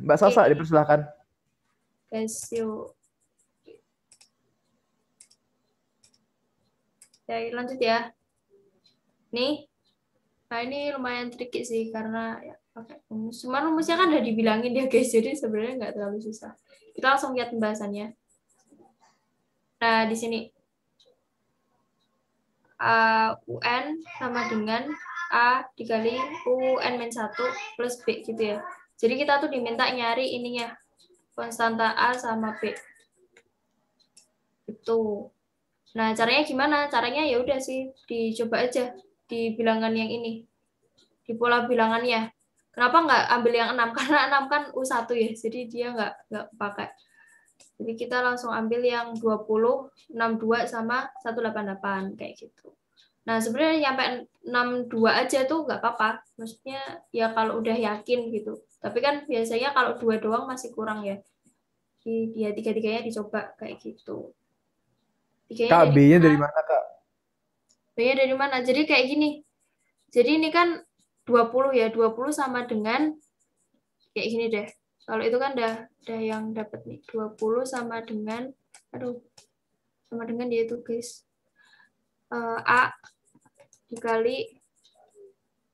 Mbak Sasa okay. dipersilahkan. yuk ya lanjut ya. Nih. Nah, ini lumayan tricky sih karena ya pakai rumus. Cuma rumusnya kan udah dibilangin ya guys, jadi sebenarnya nggak terlalu susah. Kita langsung lihat pembahasannya. Nah, di sini uh, UN sama dengan A dikali UN-1 plus B gitu ya. Jadi kita tuh diminta nyari ininya, konstanta A sama B. Itu. Nah, caranya gimana? Caranya ya udah sih, dicoba aja di bilangan yang ini. Di pola bilangannya. Kenapa nggak ambil yang 6? Karena 6 kan U1 ya, jadi dia nggak, nggak pakai. Jadi kita langsung ambil yang 20, 62, sama 188, kayak gitu. Nah, sebenarnya nyampe 62 aja tuh nggak apa-apa. Maksudnya ya kalau udah yakin gitu. Tapi kan biasanya kalau dua doang masih kurang ya. Jadi dia tiga-tiganya dicoba kayak gitu. Tiganya Kak, B-nya dari mana, Kak? B-nya dari mana? Jadi kayak gini. Jadi ini kan 20 ya, 20 sama dengan kayak gini deh. Kalau itu kan udah, udah yang dapat nih. 20 sama dengan, aduh, sama dengan dia itu guys. Uh, A dikali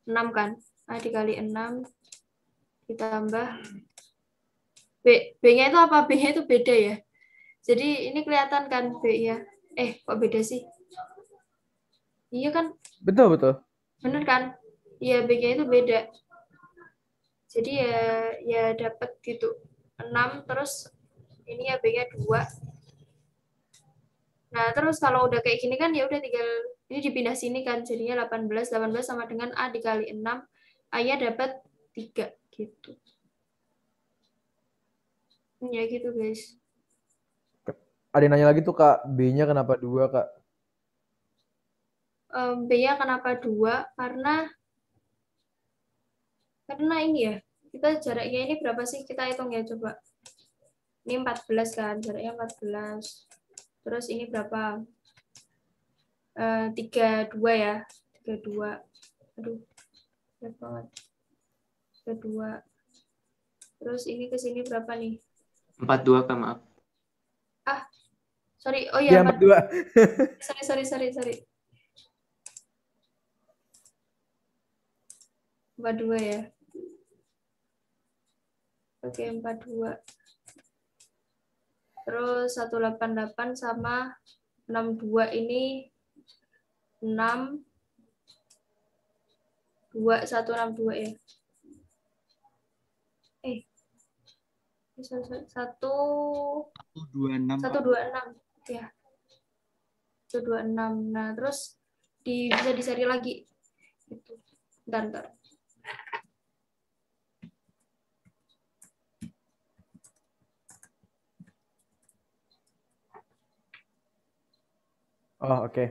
6 kan. A dikali 6 ditambah B. B-nya itu apa? B-nya itu beda ya. Jadi ini kelihatan kan b ya Eh, kok beda sih? Iya kan? Betul, betul. Bener kan? Iya, B-nya itu beda. Jadi ya ya dapat gitu. 6 terus ini ya B-nya 2. Nah, terus kalau udah kayak gini kan ya udah tinggal ini dipindah sini kan jadinya 18 18 sama dengan A dikali 6 A-nya dapat 3 gitu ya gitu guys ada yang nanya lagi tuh kak B-nya kenapa dua kak um, B-nya kenapa dua karena karena ini ya kita jaraknya ini berapa sih kita hitung ya coba ini 14 kan jaraknya 14 terus ini berapa eh, tiga uh, dua ya tiga dua aduh dua, Terus ini ke sini berapa nih? 42 Kak, maaf. Ah, sorry. Oh iya, ya, dua. sorry, sorry, sorry, sorry. dua ya. Oke, dua. Terus 188 sama dua ini 6 dua ya. satu dua enam satu dua enam gitu ya satu dua enam nah terus di bisa diseri lagi itu bentar, bentar. Oh oke. Okay.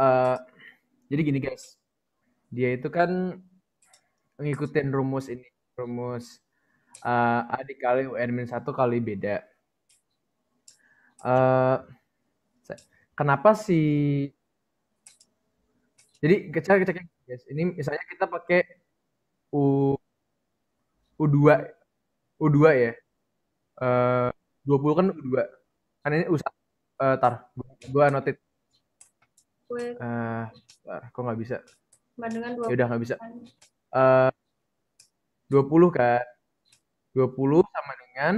Uh, eh, jadi gini guys, dia itu kan ngikutin rumus ini, rumus uh, eh, A dikali UN-1 kali beda. Uh, kenapa sih jadi kita kita guys ini misalnya kita pakai u u2 u2 ya eh, uh, 20 kan u2 kan ini u1 uh, tar gua notit uh, tar, kok nggak bisa ya udah nggak bisa uh, 20 kan 20 sama dengan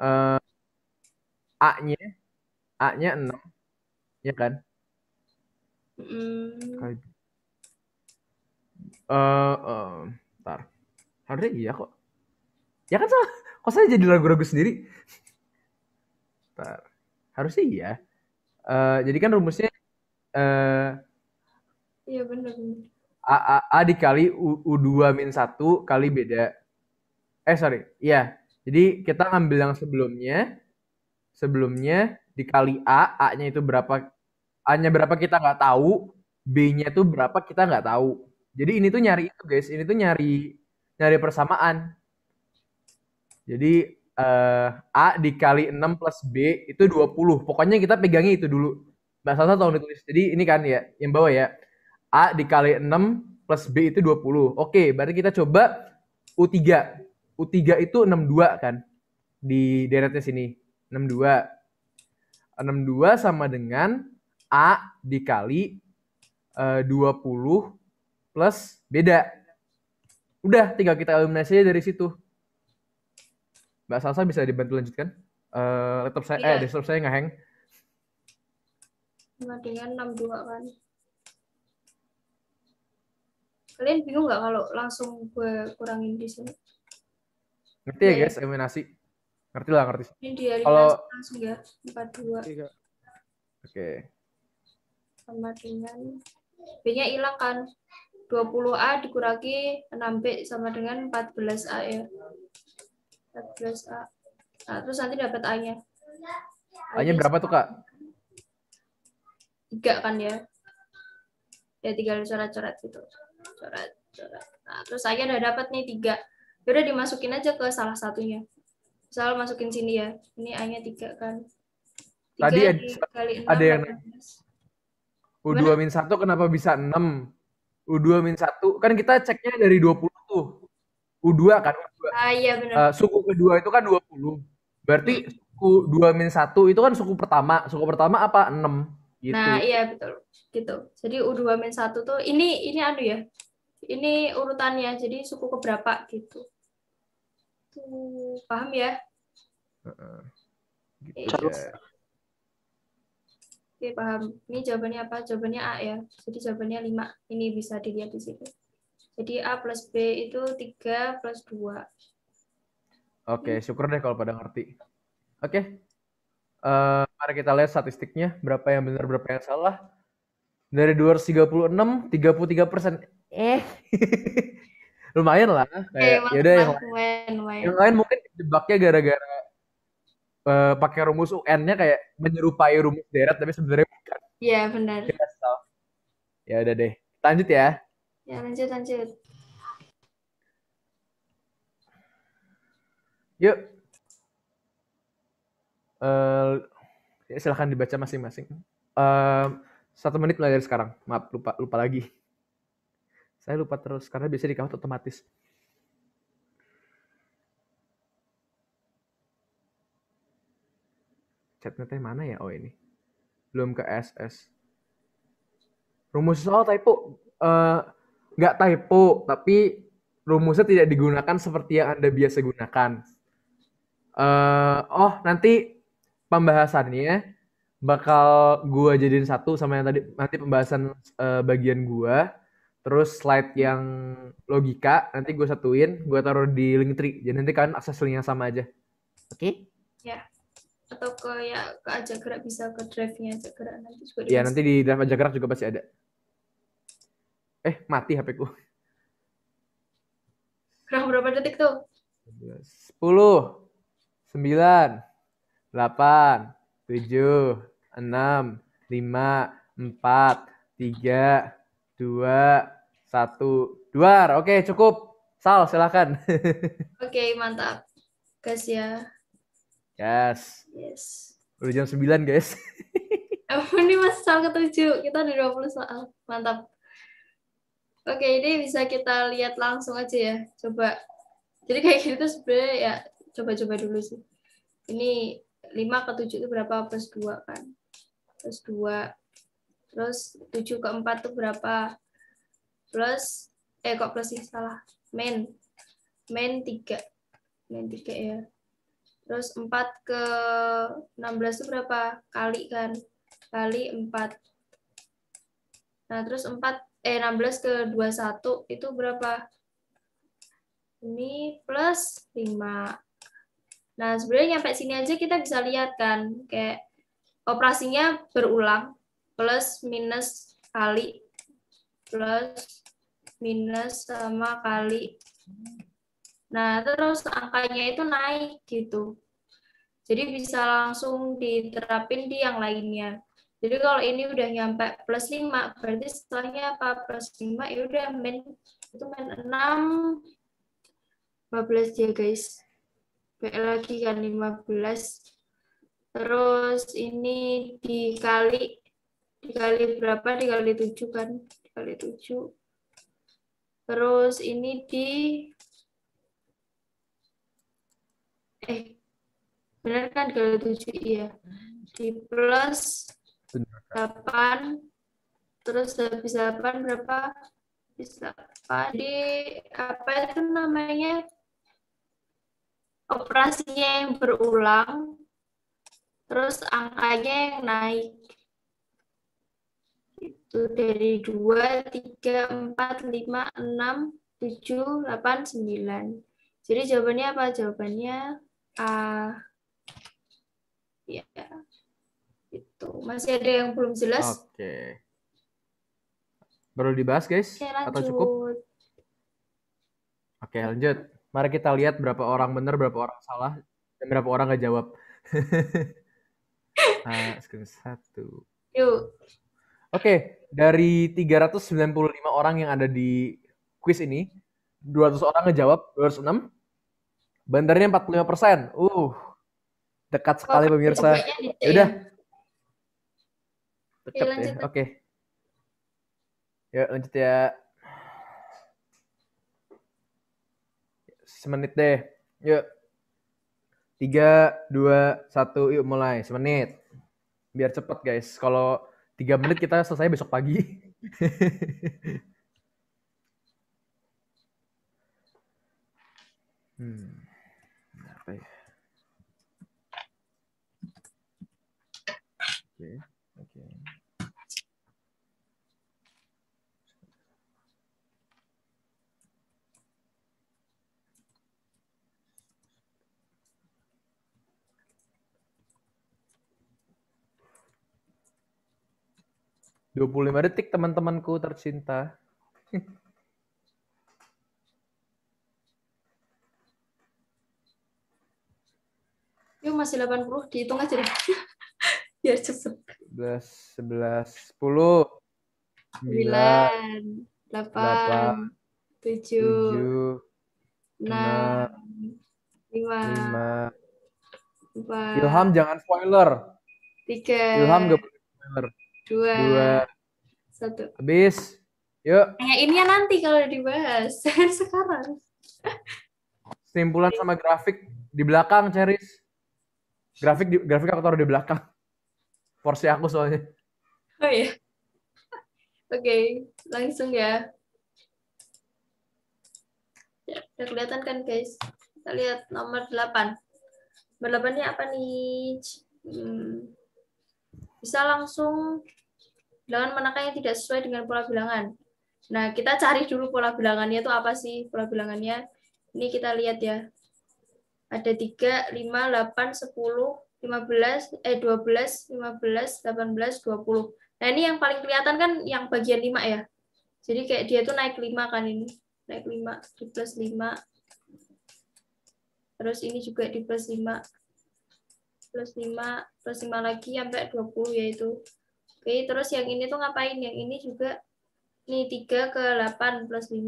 uh, A-nya A-nya 6 ya kan? Mm. Kali. Uh, eh, uh, eh, bentar. Harusnya iya kok. Ya kan salah. Kok saya jadi ragu-ragu sendiri? Bentar. Harusnya iya. Uh, jadi kan rumusnya uh, Iya bener. A, A, A dikali U, U2 min 1 kali beda eh sorry, iya. Jadi kita ambil yang sebelumnya, sebelumnya dikali A, A-nya itu berapa, A-nya berapa kita nggak tahu, B-nya itu berapa kita nggak tahu. Jadi ini tuh nyari itu guys, ini tuh nyari nyari persamaan. Jadi uh, A dikali 6 plus B itu 20. Pokoknya kita pegangnya itu dulu. Mbak Salsa tolong ditulis. Jadi ini kan ya, yang bawah ya. A dikali 6 plus B itu 20. Oke, berarti kita coba U3. U3 itu 62 kan di deretnya sini 62 62 sama dengan A dikali eh, uh, 20 plus beda. Udah, tinggal kita eliminasi dari situ. Mbak Salsa bisa dibantu lanjutkan? Uh, laptop saya, eh, iya. eh desktop saya nggak hang. Sama dengan 62 kan. Kalian bingung nggak kalau langsung gue kurangin di sini? Ngerti ya iya, iya. guys, eliminasi? Ngerti lah, ngerti. Ini dia Kalau langsung ya, 42. Oke. Okay. Sama dengan B-nya hilang kan. 20A dikurangi 6B sama dengan 14A ya. 14A. Nah, terus nanti dapat A-nya. A-nya berapa tuh, Kak? 3 kan ya. Ya tinggal coret-coret gitu. Coret, coret. Nah, terus A-nya udah dapat nih 3 udah dimasukin aja ke salah satunya misal masukin sini ya ini a nya tiga kan tiga tadi ada, kali ada yang kan? u dua min satu kenapa bisa enam u dua min satu kan kita ceknya dari 20 tuh u dua kan u 2 ah, iya benar. Uh, eh, suku kedua itu kan 20 berarti hmm. suku dua min satu itu kan suku pertama suku pertama apa enam gitu. nah iya betul gitu jadi u dua min satu tuh ini ini anu ya ini urutannya jadi suku keberapa gitu gitu paham ya uh -uh. Gitu Oke, okay, paham. Ini jawabannya apa? Jawabannya A ya. Jadi jawabannya 5. Ini bisa dilihat di sini. Jadi A plus B itu 3 plus 2. Oke, okay, syukur deh kalau pada ngerti. Oke, okay. uh, eh, mari kita lihat statistiknya. Berapa yang benar, berapa yang salah. Dari 236, 33 persen. Eh, lumayan lah iya. kayak okay, yaudah yang lain yang lain mungkin jebaknya gara-gara uh, pakai rumus UN-nya kayak menyerupai rumus deret tapi sebenarnya bukan iya benar ya udah deh lanjut ya ya lanjut lanjut yuk uh, ya silahkan dibaca masing-masing uh, satu menit mulai sekarang maaf lupa lupa lagi saya lupa terus karena biasanya di kawat otomatis. Chatnya teh mana ya? Oh ini. Belum ke SS. Rumus oh typo. Eh, nggak uh, typo, tapi rumusnya tidak digunakan seperti yang Anda biasa gunakan. Uh, oh, nanti pembahasannya bakal gua jadiin satu sama yang tadi nanti pembahasan uh, bagian gua Terus slide yang logika nanti gue satuin, gue taruh di link tree Jadi nanti kalian akses linknya sama aja. Oke? Okay? Ya. Atau ke ya ke aja gerak bisa ke drive-nya aja gerak nanti juga. Iya, nanti di drive aja gerak juga pasti ada. Eh, mati HP ku. Kurang berapa detik tuh? sepuluh sembilan delapan tujuh enam lima empat tiga dua, satu, dua. Oke, cukup. Sal, silakan Oke, mantap. Gas ya. Yes. Yes. Udah jam 9, guys. Apa ini mas sal ke-7. Kita ada 20 soal. Mantap. Oke, ini bisa kita lihat langsung aja ya. Coba. Jadi kayak gitu tuh sebenarnya ya coba-coba dulu sih. Ini lima ke tujuh itu berapa plus dua kan? Plus 2 terus 7 ke 4 tuh berapa plus eh kok plus sih salah main main 3 main 3 ya terus 4 ke 16 itu berapa kali kan kali 4 nah terus 4 eh 16 ke 21 itu berapa ini plus 5 nah sebenarnya sampai sini aja kita bisa lihat kan kayak operasinya berulang plus minus kali plus minus sama kali. Nah, terus angkanya itu naik gitu. Jadi bisa langsung diterapin di yang lainnya. Jadi kalau ini udah nyampe plus 5, berarti setelahnya apa? Plus 5 ya udah main, itu main 6 15 ya guys. Baik lagi kan 15. Terus ini dikali dikali berapa dikali tujuh kan dikali tujuh terus ini di eh benar kan dikali tujuh iya di plus delapan terus habis delapan berapa delapan di apa itu namanya operasinya yang berulang terus angkanya yang naik satu dari dua tiga empat lima enam tujuh delapan sembilan jadi jawabannya apa jawabannya a uh, ya itu masih ada yang belum jelas oke okay. perlu dibahas guys Oke, atau cukup oke lanjut mari kita lihat berapa orang benar berapa orang salah dan berapa orang nggak jawab nah, screen satu yuk Oke, dari 395 orang yang ada di quiz ini, 200 orang ngejawab, 206. Bandarnya 45 persen. Uh, dekat sekali oh, pemirsa. Udah. Dekat ya, ya. Oke. Okay. Yuk lanjut ya. Semenit deh. Yuk. Tiga, dua, satu, yuk mulai. Semenit. Biar cepet guys. Kalau tiga menit kita selesai besok pagi hmm okay. 25 detik teman-temanku tercinta. Yuk masih 80, dihitung aja deh. Biar cepet. 11, 11, 10, 9, 8, 8 7, 7 6, 6 5, 5, 4, Ilham jangan spoiler. 3, Ilham gak spoiler dua, dua. satu. Habis. Yuk. ini ya nanti kalau dibahas. Sekarang. Simpulan sama grafik di belakang, Ceris. Grafik di, grafik aku taruh di belakang. Porsi aku soalnya. Oh iya. Oke, okay, langsung ya. Ya, kelihatan kan, guys? Kita lihat nomor 8. Nomor 8 apa nih? Hmm bisa langsung bilangan manakah yang tidak sesuai dengan pola bilangan. Nah, kita cari dulu pola bilangannya itu apa sih? Pola bilangannya ini kita lihat ya. Ada 3, 5, 8, 10, 15, eh 12, 15, 18, 20. Nah, ini yang paling kelihatan kan yang bagian 5 ya. Jadi kayak dia tuh naik 5 kan ini. Naik 5, di plus 5. Terus ini juga di plus 5. Plus 5, terus 5 lagi sampai 20 yaitu oke terus yang ini tuh ngapain yang ini juga ini 3 ke 8 plus 5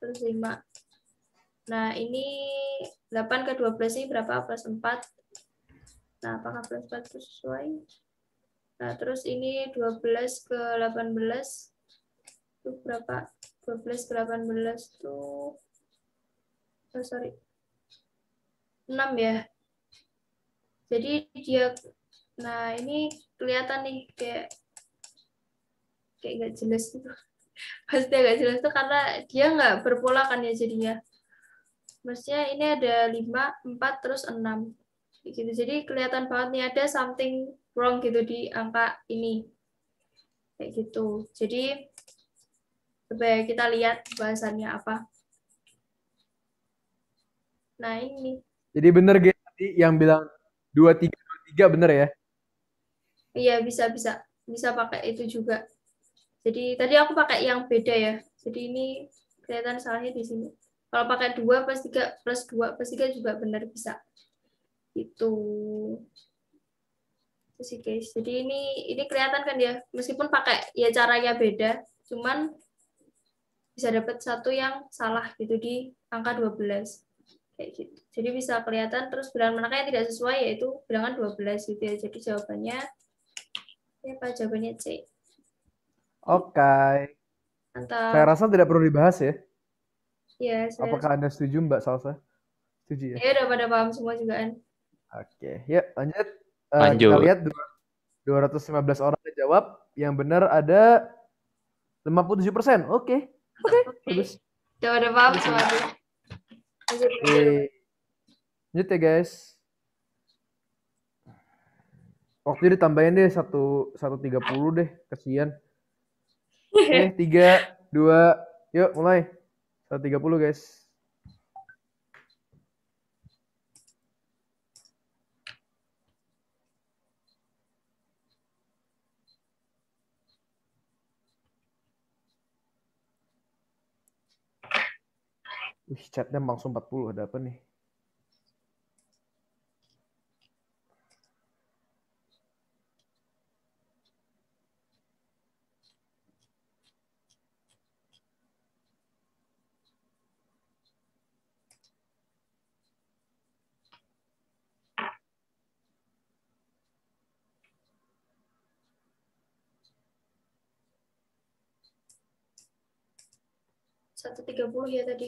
plus 5 nah ini 8 ke 12 ini berapa plus 4 nah apakah plus 4 itu sesuai nah terus ini 12 ke 18 itu berapa 12 ke 18 tuh oh sorry 6 ya jadi dia, nah ini kelihatan nih kayak kayak nggak jelas gitu. Pasti nggak jelas tuh karena dia nggak berpola kan ya jadinya. Maksudnya ini ada lima empat terus enam Gitu. Jadi kelihatan banget nih ada something wrong gitu di angka ini. Kayak gitu. Jadi coba kita lihat bahasannya apa. Nah ini. Jadi bener gitu, yang bilang dua tiga dua tiga bener ya iya bisa bisa bisa pakai itu juga jadi tadi aku pakai yang beda ya jadi ini kelihatan salahnya di sini kalau pakai dua plus tiga plus dua plus tiga juga benar bisa itu itu sih guys jadi ini ini kelihatan kan ya meskipun pakai ya caranya beda cuman bisa dapat satu yang salah gitu di angka 12 kayak gitu. Jadi bisa kelihatan terus bilangan manakah yang tidak sesuai yaitu bilangan 12 gitu ya. Jadi jawabannya ya Pak jawabannya C. Oke. Okay. Mantap. Saya rasa tidak perlu dibahas ya. Iya, saya... Apakah Anda setuju Mbak Salsa? Setuju ya? Ya udah pada paham semua juga kan. Oke, okay. ya lanjut. Uh, eh, dua Kita lihat 215 orang yang jawab. Yang benar ada 57 persen. Oke. Oke. Bagus. Udah udah paham semua. Oke. Lanjut ya guys. Waktu ditambahin deh satu satu tiga puluh deh, kasihan. Eh tiga dua, yuk mulai. Satu tiga puluh guys. Wih, chatnya langsung 40. Ada apa nih? satu tiga puluh ya tadi.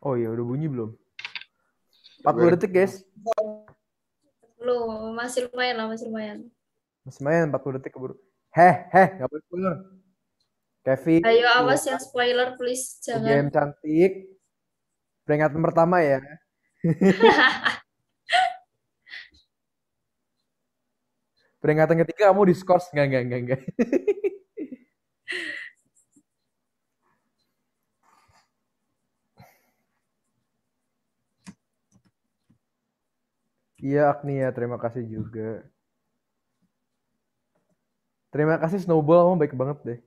Oh iya, udah bunyi belum? 40 detik, guys. Belum, masih lumayan lah, masih lumayan. Masih lumayan 40 detik keburu. Heh, heh, gak boleh spoiler. Kevin. Ayo awas yang spoiler please, jangan. Game cantik. Peringatan pertama ya. Peringatan ketiga kamu diskors enggak enggak enggak enggak. Iya ya, terima kasih juga. Terima kasih Snowball, kamu baik banget deh.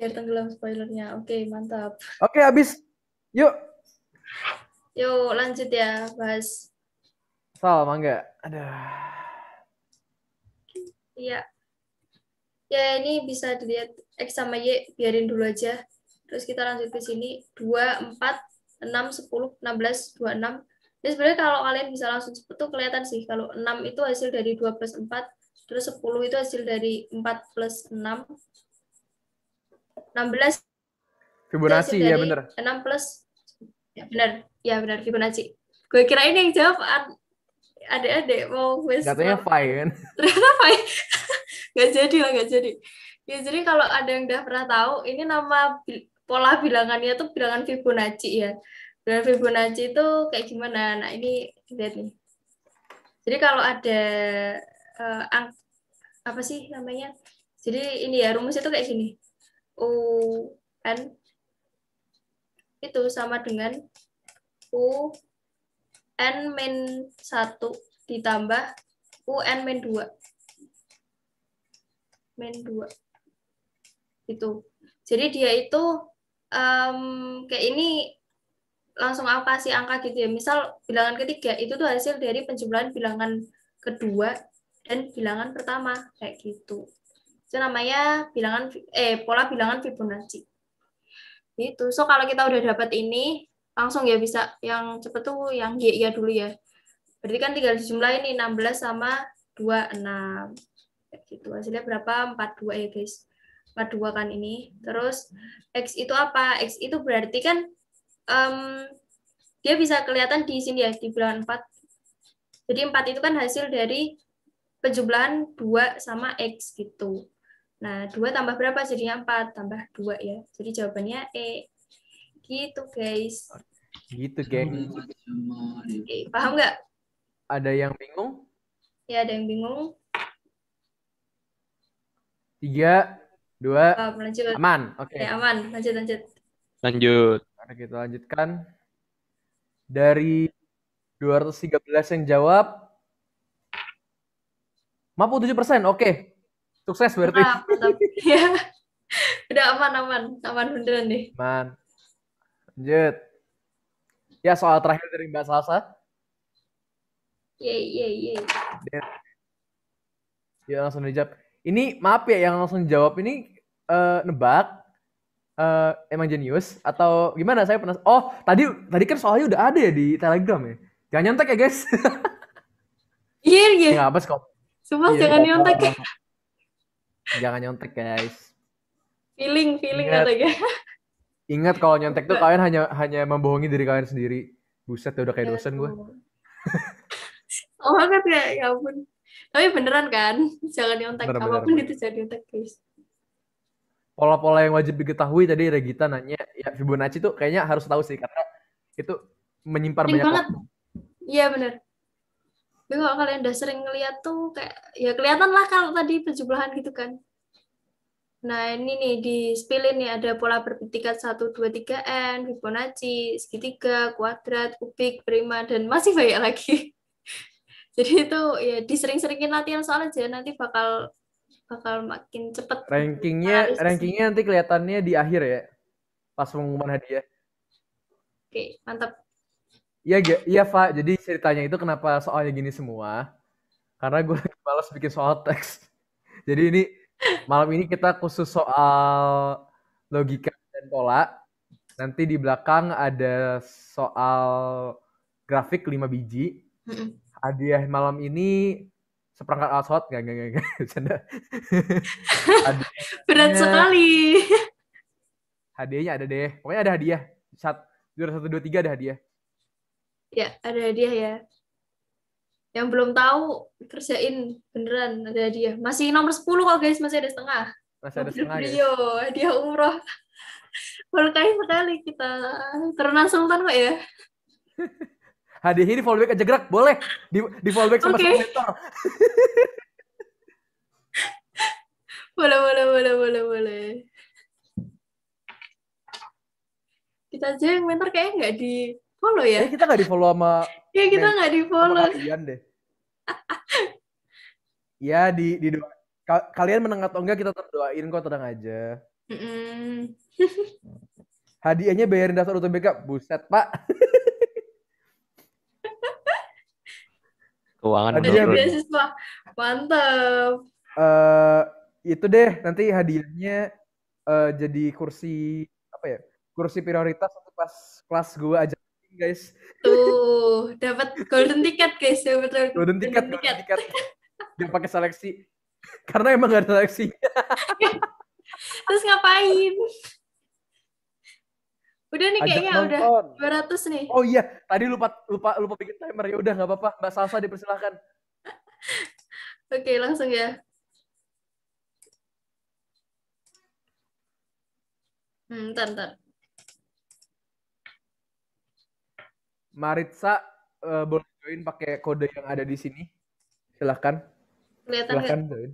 Biar ya, tenggelam spoilernya. Oke, mantap. Oke, habis. Yuk. Yuk, lanjut ya, bahas. Sal, mangga. Ada. Iya. Ya, ini bisa dilihat X sama Y, biarin dulu aja. Terus kita lanjut ke sini. 2, 4, 6, 10, 16, 26, jadi sebenarnya kalau kalian bisa langsung sebut tuh kelihatan sih kalau 6 itu hasil dari 2 plus 4, terus 10 itu hasil dari 4 plus 6. 16 Fibonacci ya benar. 6 plus ya benar. Ya benar Fibonacci. Gue kira ini yang jawab adik-adik mau wes. Katanya fine. kan. Ternyata Fai. gak jadi lah, gak jadi. Ya jadi kalau ada yang udah pernah tahu, ini nama pola bilangannya tuh bilangan Fibonacci ya. Graf Fibonacci itu kayak gimana? Nah, ini lihat nih. Jadi kalau ada uh, ang apa sih namanya? Jadi ini ya rumus itu kayak gini. U n itu sama dengan U n min 1 ditambah U n min 2. Min dua. Itu. Jadi dia itu um, kayak ini langsung apa sih angka gitu ya. Misal bilangan ketiga itu tuh hasil dari penjumlahan bilangan kedua dan bilangan pertama kayak gitu. Itu namanya bilangan eh pola bilangan Fibonacci. Itu. So kalau kita udah dapat ini langsung ya bisa yang cepet tuh yang Y ya dulu ya. Berarti kan tinggal dijumlahin ini 16 sama 26. Kayak gitu. Hasilnya berapa? 42 ya guys. 42 kan ini. Terus X itu apa? X itu berarti kan um, dia bisa kelihatan di sini ya di bulan 4. Jadi 4 itu kan hasil dari penjumlahan 2 sama X gitu. Nah, 2 tambah berapa jadinya 4, tambah 2 ya. Jadi jawabannya E. Gitu guys. Gitu guys. Oke, paham nggak? Ada yang bingung? Ya, ada yang bingung. 3 2 oh, aman. Oke. Okay. Ya, aman. Lanjut, lanjut. Lanjut. Mari kita lanjutkan. Dari 213 yang jawab, 57 persen, oke. Okay. Sukses berarti. Ah, ya. Udah aman, aman. Aman beneran nih. Aman. Lanjut. Ya, soal terakhir dari Mbak Salsa. Yeay, yeay, yeay. Ya, langsung dijawab. Ini maaf ya yang langsung jawab ini uh, nebak uh, emang jenius atau gimana saya pernah oh tadi tadi kan soalnya udah ada ya di telegram ya jangan nyontek ya guys iya iya nggak apa kok semua yeah, jangan nyontek ya. jangan nyontek guys feeling feeling ingat, ya ingat kalau nyontek tuh kalian hanya hanya membohongi diri kalian sendiri buset ya udah kayak ya dosen gue oh banget ya ya ampun tapi beneran kan jangan nyontek apapun itu jangan nyontek guys pola-pola yang wajib diketahui tadi Regita nanya ya Fibonacci tuh kayaknya harus tahu sih karena itu menyimpan sering banyak Iya benar. Tapi kalau kalian udah sering ngeliat tuh kayak ya kelihatan lah kalau tadi penjumlahan gitu kan. Nah ini nih di spilin nih ada pola berpetikat 1, 2, 3 n, Fibonacci, segitiga, kuadrat, kubik, prima dan masih banyak lagi. Jadi itu ya disering-seringin latihan soalnya nanti bakal bakal makin cepet. Rankingnya, rankingnya nanti kelihatannya di akhir ya, pas pengumuman hadiah. Oke, mantap. Iya, iya, Pak. Jadi ceritanya itu kenapa soalnya gini semua? Karena gue lagi malas bikin soal teks. Jadi ini malam ini kita khusus soal logika dan pola. Nanti di belakang ada soal grafik 5 biji. Hadiah malam ini seperangkat alat sholat nggak nggak nggak canda berat sekali hadiahnya ada deh pokoknya ada hadiah saat juara satu dua tiga ada hadiah ya ada hadiah ya yang belum tahu kerjain beneran ada hadiah masih nomor 10 kok guys masih ada setengah masih ada setengah video ya? hadiah umroh berkali sekali kita terkenal sultan kok ya Hadiahnya di fallback aja gerak, boleh. Di, di fallback sama okay. mentor. boleh, boleh, boleh, boleh, boleh. Kita aja yang mentor kayaknya nggak di follow ya. Eh, kita nggak di follow sama. Iya kita nggak di follow. Kalian deh. Iya di di doa. Kalian menang atau enggak kita terdoain kok tenang aja. Mm -mm. Hadiahnya bayarin dasar UTBK, buset pak. keuangan ada menurut. beasiswa mantap uh, itu deh nanti hadiahnya uh, jadi kursi apa ya kursi prioritas untuk pas kelas gue aja guys tuh dapat golden ticket guys dapat golden, golden ticket golden ticket dia pakai seleksi karena emang gak ada seleksi terus ngapain Udah nih kayaknya nonton. udah 200 nih. Oh iya, tadi lupa lupa lupa bikin timer. Ya udah nggak apa-apa, Mbak Salsa dipersilahkan. Oke, langsung ya. Hmm, ntar, ntar. Maritsa uh, eh, boleh join pakai kode yang ada di sini. Silahkan. Kelihatan Silahkan gak? join.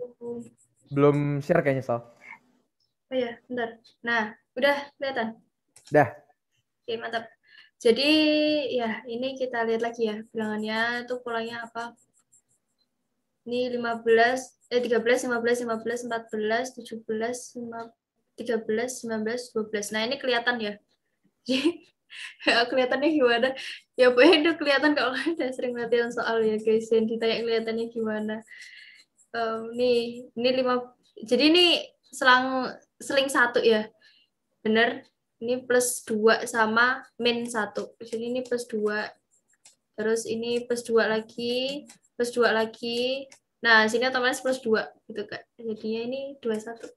Belum share kayaknya, Sal. Oh iya, bentar. Nah, udah kelihatan. Dah. Oke, okay, mantap. Jadi ya ini kita lihat lagi ya bilangannya itu polanya apa. Ini 15 eh 13 15 15 14 17 15, 13 19 12. Nah, ini kelihatan ya. Jadi kelihatannya gimana? Ya pokoknya itu kelihatan kalau udah sering latihan soal ya guys yang ditanya kelihatannya gimana. Um, nih, ini 5 jadi ini selang seling satu ya. Bener ini plus 2 sama min 1. Di sini ini plus 2. Terus ini plus 2 lagi, plus 2 lagi. Nah, sini otomatis plus 2 gitu kan. Jadinya ini 21.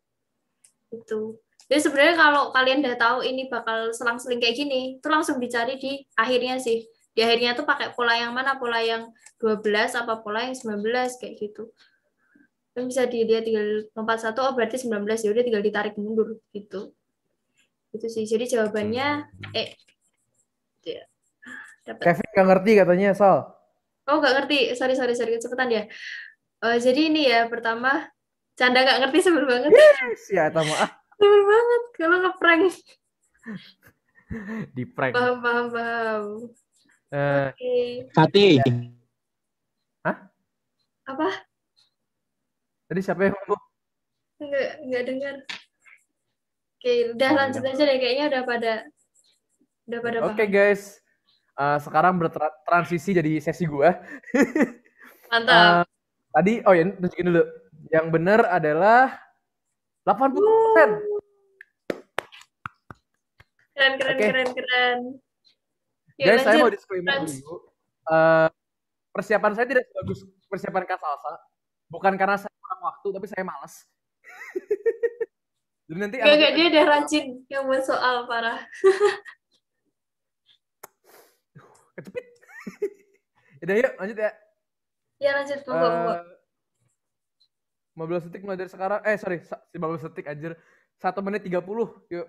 Itu. Jadi sebenarnya kalau kalian udah tahu ini bakal selang-seling kayak gini, itu langsung dicari di akhirnya sih di akhirnya tuh pakai pola yang mana pola yang 12 apa pola yang 19 kayak gitu kan bisa di dia tinggal 41 oh berarti 19 ya udah tinggal ditarik mundur gitu Gitu sih. Jadi jawabannya hmm. eh ya. Kevin gak ngerti katanya, Sal. Oh, gak ngerti. Sorry, sorry, sorry. Cepetan ya. Uh, eh, jadi ini ya, pertama, canda gak ngerti sebel banget. Yes, ya, tamu. Ah. banget. Kalau ngeprank. Di prank. Paham, paham, paham. Uh, eh, okay. Tati. Ya. Hah? Apa? Tadi siapa yang ngomong? Enggak, enggak dengar. Oke, udah lanjut iya. aja deh kayaknya udah pada udah pada Oke okay, guys. Uh, sekarang bertransisi jadi sesi gua. Mantap. Uh, tadi oh ya tunjukin dulu. Yang benar adalah 80%. persen. Keren keren okay. keren keren. Yuk, guys, lanjut. saya mau disclaimer dulu. Uh, persiapan saya tidak sebagus persiapan Kak Salsa. Bukan karena saya kurang waktu, tapi saya malas. Jadi nanti gak, gak, dia udah rajin yang buat soal parah. Kecepit. udah yuk lanjut ya. Ya lanjut pokok uh, 15 detik mulai dari sekarang. Eh sorry, 15 detik anjir. 1 menit 30. Yuk.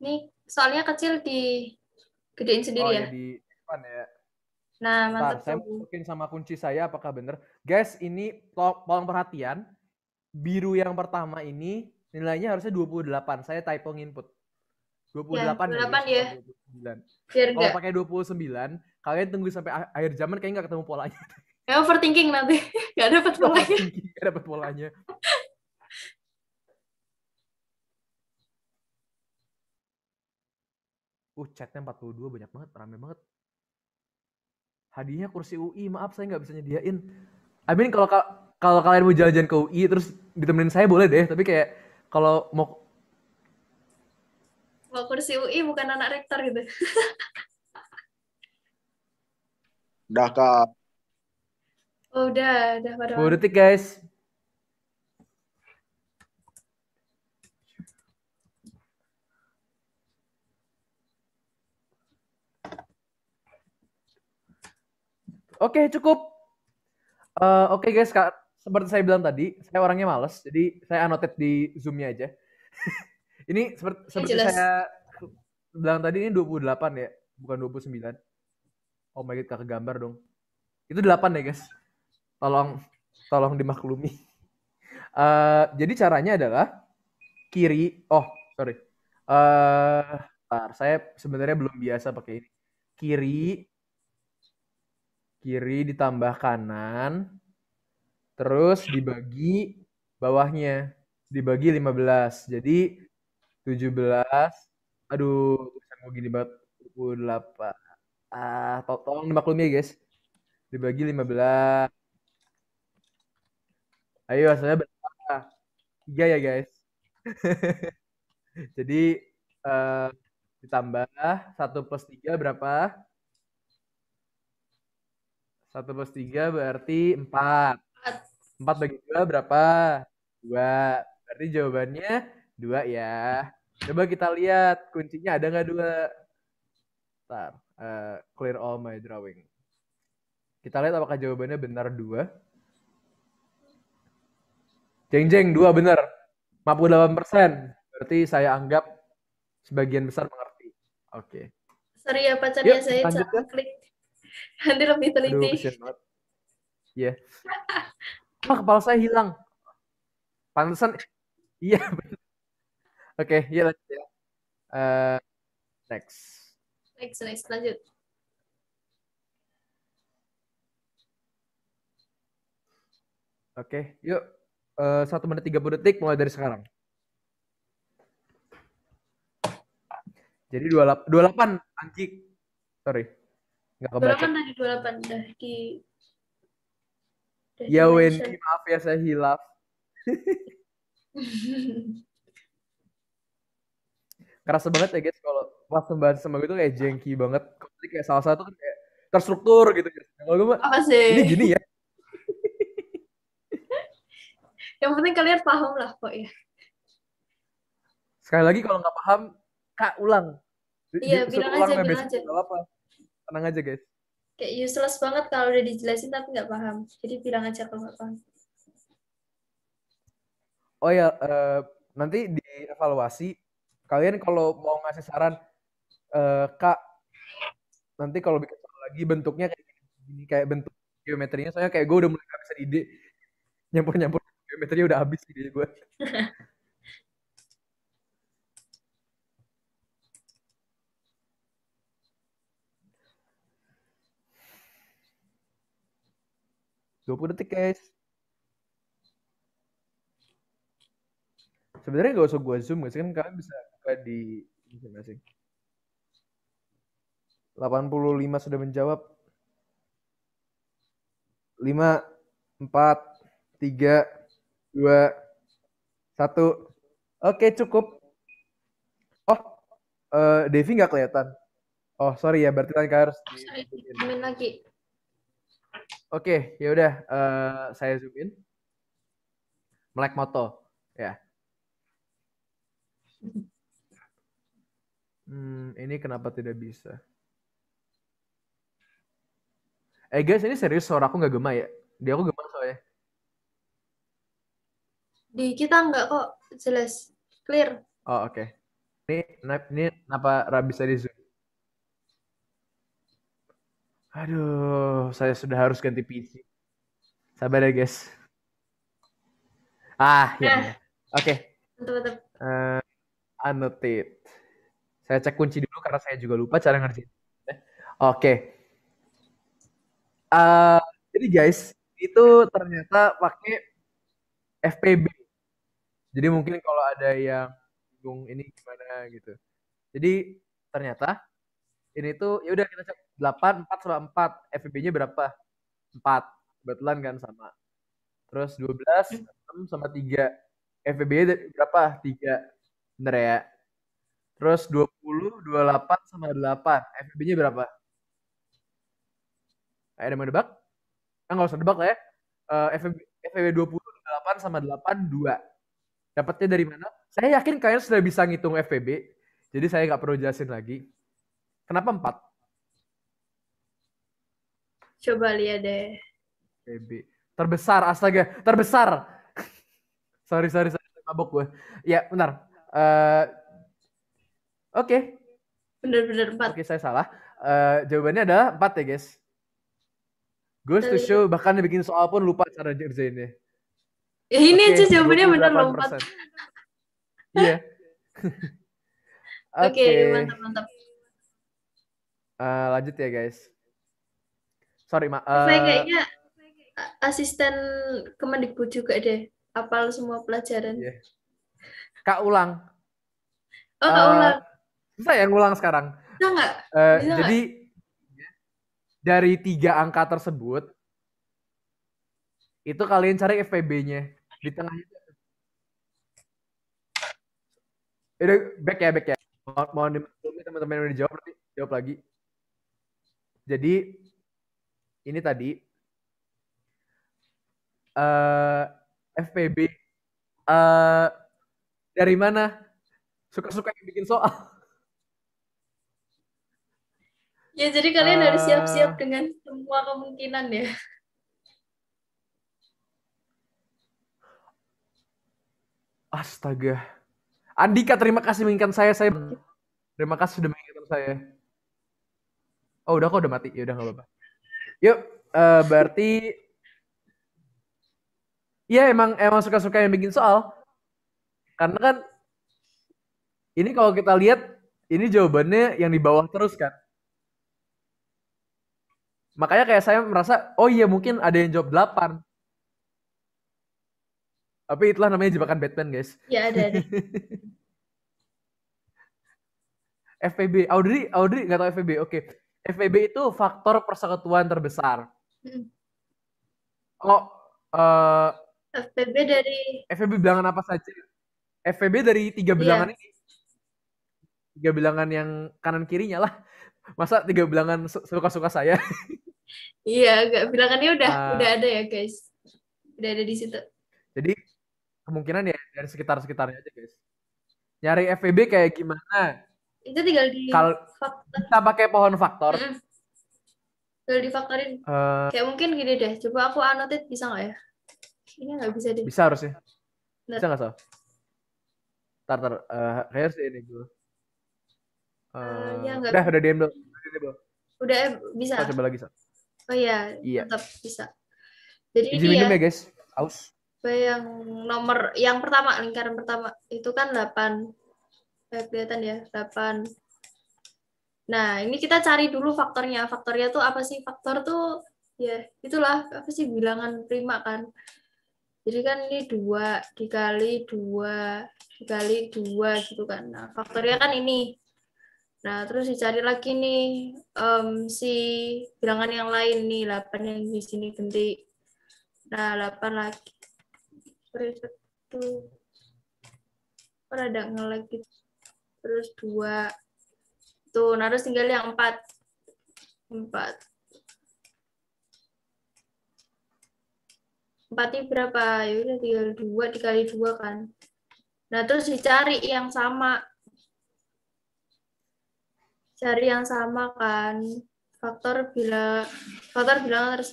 Nih, soalnya kecil di gedein sendiri oh, ya. Oh, ya, Di depan ya. Nah, mantap. saya mungkin sama kunci saya apakah benar. Guys, ini tolong perhatian biru yang pertama ini nilainya harusnya 28. Saya typo input. 28 ya. 28 ya. ya. Kalau pakai 29, kalian tunggu sampai akhir zaman kayaknya nggak ketemu polanya. Ya overthinking nanti. Gak dapat polanya. Gak dapat polanya. Uh, chatnya 42 banyak banget, rame banget. Hadiahnya kursi UI, maaf saya nggak bisa nyediain. I mean kalau kalau kalian mau jalan-jalan ke UI terus ditemenin saya boleh deh, tapi kayak kalau mau mau kursi UI bukan anak rektor gitu. udah kak. Oh, udah, udah pada. 10 detik guys. Oke, okay, cukup. Uh, Oke okay guys, Kak seperti saya bilang tadi, saya orangnya males, jadi saya annotate di Zoom-nya aja. ini seperti, seperti saya bilang tadi ini 28 ya, bukan 29. Oh my god, kakak gambar dong. Itu 8 ya guys. Tolong, tolong dimaklumi. Uh, jadi caranya adalah kiri, oh sorry. Uh, saya sebenarnya belum biasa pakai ini. Kiri, kiri ditambah kanan, terus dibagi bawahnya dibagi 15 jadi 17 aduh mau gini banget 28 ah to tolong dimaklumi ya guys dibagi 15 ayo hasilnya berapa tiga ya guys jadi uh, ditambah satu plus tiga berapa? Satu plus tiga berarti empat. 4 bagi 2 berapa? 2. Berarti jawabannya 2 ya. Coba kita lihat kuncinya ada nggak 2? Bentar. Uh, eh, clear all my drawing. Kita lihat apakah jawabannya benar 2. Jeng jeng 2 benar. 58 Berarti saya anggap sebagian besar mengerti. Oke. Okay. Sorry ya pacarnya Yuk, ya, saya salah ya. klik. Nanti lebih teliti. Iya. ah kepala saya hilang pantesan iya oke iya lanjut ya uh, next next next lanjut Oke, okay, yuk. Eh, satu uh, menit tiga puluh detik mulai dari sekarang. Jadi dua delapan anjing. Sorry. Enggak delapan tadi, dari delapan. udah di Ya Wendy, maaf ya saya hilaf. Kerasa banget ya guys kalau pas sama sembako itu kayak jengki banget. Kemudian kayak salah satu kan kayak terstruktur gitu. Kalau gue mah, Apa sih? ini gini ya. Yang penting kalian paham lah kok ya. Sekali lagi kalau nggak paham, kak ulang. Iya, bilang aja, ya, bilang aja. Gak apa-apa. Tenang aja guys kayak useless banget kalau udah dijelasin tapi nggak paham. Jadi bilang aja kalau nggak paham. Oh ya, uh, nanti dievaluasi kalian kalau mau ngasih saran, uh, kak, nanti kalau bikin soal lagi bentuknya kayak gini, kayak bentuk geometrinya. Soalnya kayak gue udah mulai gak ide, nyampur-nyampur geometrinya udah habis ide gue. 20 detik guys. Sebenarnya gak usah gue zoom guys, kan kalian bisa buka di masing-masing. 85 sudah menjawab. 5, 4, 3, 2, 1. Oke cukup. Oh, uh, Devi gak kelihatan. Oh sorry ya, berarti kalian harus. Sorry, lagi. Oke, ya udah uh, saya zoom in. Melek moto, ya. Hmm, ini kenapa tidak bisa? Eh guys, ini serius suara aku nggak gema ya? Dia aku gema soalnya. Di kita nggak kok, jelas, clear. Oh oke. Okay. Ini, ini kenapa Rabi bisa di zoom? Aduh, saya sudah harus ganti PC. Sabar ya, guys. Ah, ya. Oke. Okay. Uh, eh, annotate. Saya cek kunci dulu karena saya juga lupa cara ngerjain. Oke. Okay. Uh, eh, jadi guys, itu ternyata pakai FPB. Jadi mungkin kalau ada yang bingung ini gimana gitu. Jadi ternyata ini tuh ya udah kita cek 8 4 sama 4 FVP-nya berapa? 4 kebetulan kan sama terus 12 6 sama 3 FVP-nya berapa? 3 bener ya terus 20 28 sama 8 FVP-nya berapa? Eh, ada mau debak? Ah, nggak usah debak lah ya. Uh, FVB, FVB 20, 28 sama 8, 2. Dapatnya dari mana? Saya yakin kalian sudah bisa ngitung FPB. Jadi saya nggak perlu jelasin lagi. Kenapa 4? Coba lihat deh. Baby, Terbesar, astaga, terbesar. sorry, sorry, sorry, mabok gue. Ya, benar. Uh, eh, Oke. Okay. Benar-benar empat. Oke, okay, saya salah. Uh, jawabannya adalah empat ya, guys. Gue show bahkan bikin soal pun lupa cara ngerjainnya. Ya, ini okay, aja jawabannya benar empat. Iya. Oke, mantap-mantap. Eh, lanjut ya, guys sorry mak uh, saya eh, kayaknya asisten Kemendikbud juga deh apal semua pelajaran yeah. kak ulang oh kak uh, ulang ya ngulang sekarang bisa nggak uh, jadi gak? dari tiga angka tersebut itu kalian cari FPB-nya di tengahnya itu back ya back ya mohon, mohon dimaklumi teman-teman yang udah jawab jawab lagi jadi ini tadi uh, eh, FPB uh, eh, dari mana? Suka-suka yang bikin soal. Ya jadi kalian uh, harus siap-siap eh. dengan semua kemungkinan ya. Astaga. Andika terima kasih mengingatkan saya. Saya terima kasih sudah mengingatkan saya. Oh udah kok udah mati. Ya udah nggak apa-apa. Yuk, uh, berarti Iya emang emang suka-suka yang bikin soal. Karena kan ini kalau kita lihat ini jawabannya yang di bawah terus kan. Makanya kayak saya merasa oh iya mungkin ada yang jawab 8. Tapi itulah namanya jebakan Batman, guys. Iya, ada ada. FPB, Audrey, Audrey nggak tahu FPB. Oke. Okay. FEB itu faktor persekutuan terbesar. Hmm. Kok uh, eh, FEB dari FEB bilangan apa saja? FEB dari tiga iya. bilangan yeah. ini. Tiga bilangan yang kanan kirinya lah. Masa tiga bilangan suka-suka saya? iya, gak, bilangannya udah uh, udah ada ya, guys. Udah ada di situ. Jadi kemungkinan ya dari sekitar-sekitarnya aja, guys. Nyari FEB kayak gimana? itu tinggal di kalau kita pakai pohon faktor hmm. tinggal difaktorin uh, kayak mungkin gini deh coba aku anotit bisa nggak ya ini nggak bisa deh bisa harusnya Bentar. bisa nggak so tar tar uh, eh, kayak sih ini gue uh, uh, ya, eh, udah udah diem dulu udah eh, bisa Kau coba lagi so oh iya iya tetap bisa jadi Izin ini ya, ya guys aus yang nomor yang pertama lingkaran pertama itu kan 8 Gak kelihatan ya, 8. Nah, ini kita cari dulu faktornya. Faktornya tuh apa sih? Faktor tuh, ya itulah, apa sih bilangan prima kan. Jadi kan ini 2 dikali 2 dikali 2 gitu kan. Nah, faktornya kan ini. Nah, terus dicari lagi nih um, si bilangan yang lain nih, 8 yang di sini ganti. Nah, 8 lagi. Satu. Rada ngelag gitu terus dua tuh nah terus tinggal yang empat empat empat ini berapa ya udah tinggal dua dikali dua kan nah terus dicari yang sama cari yang sama kan faktor bila faktor bilangan terus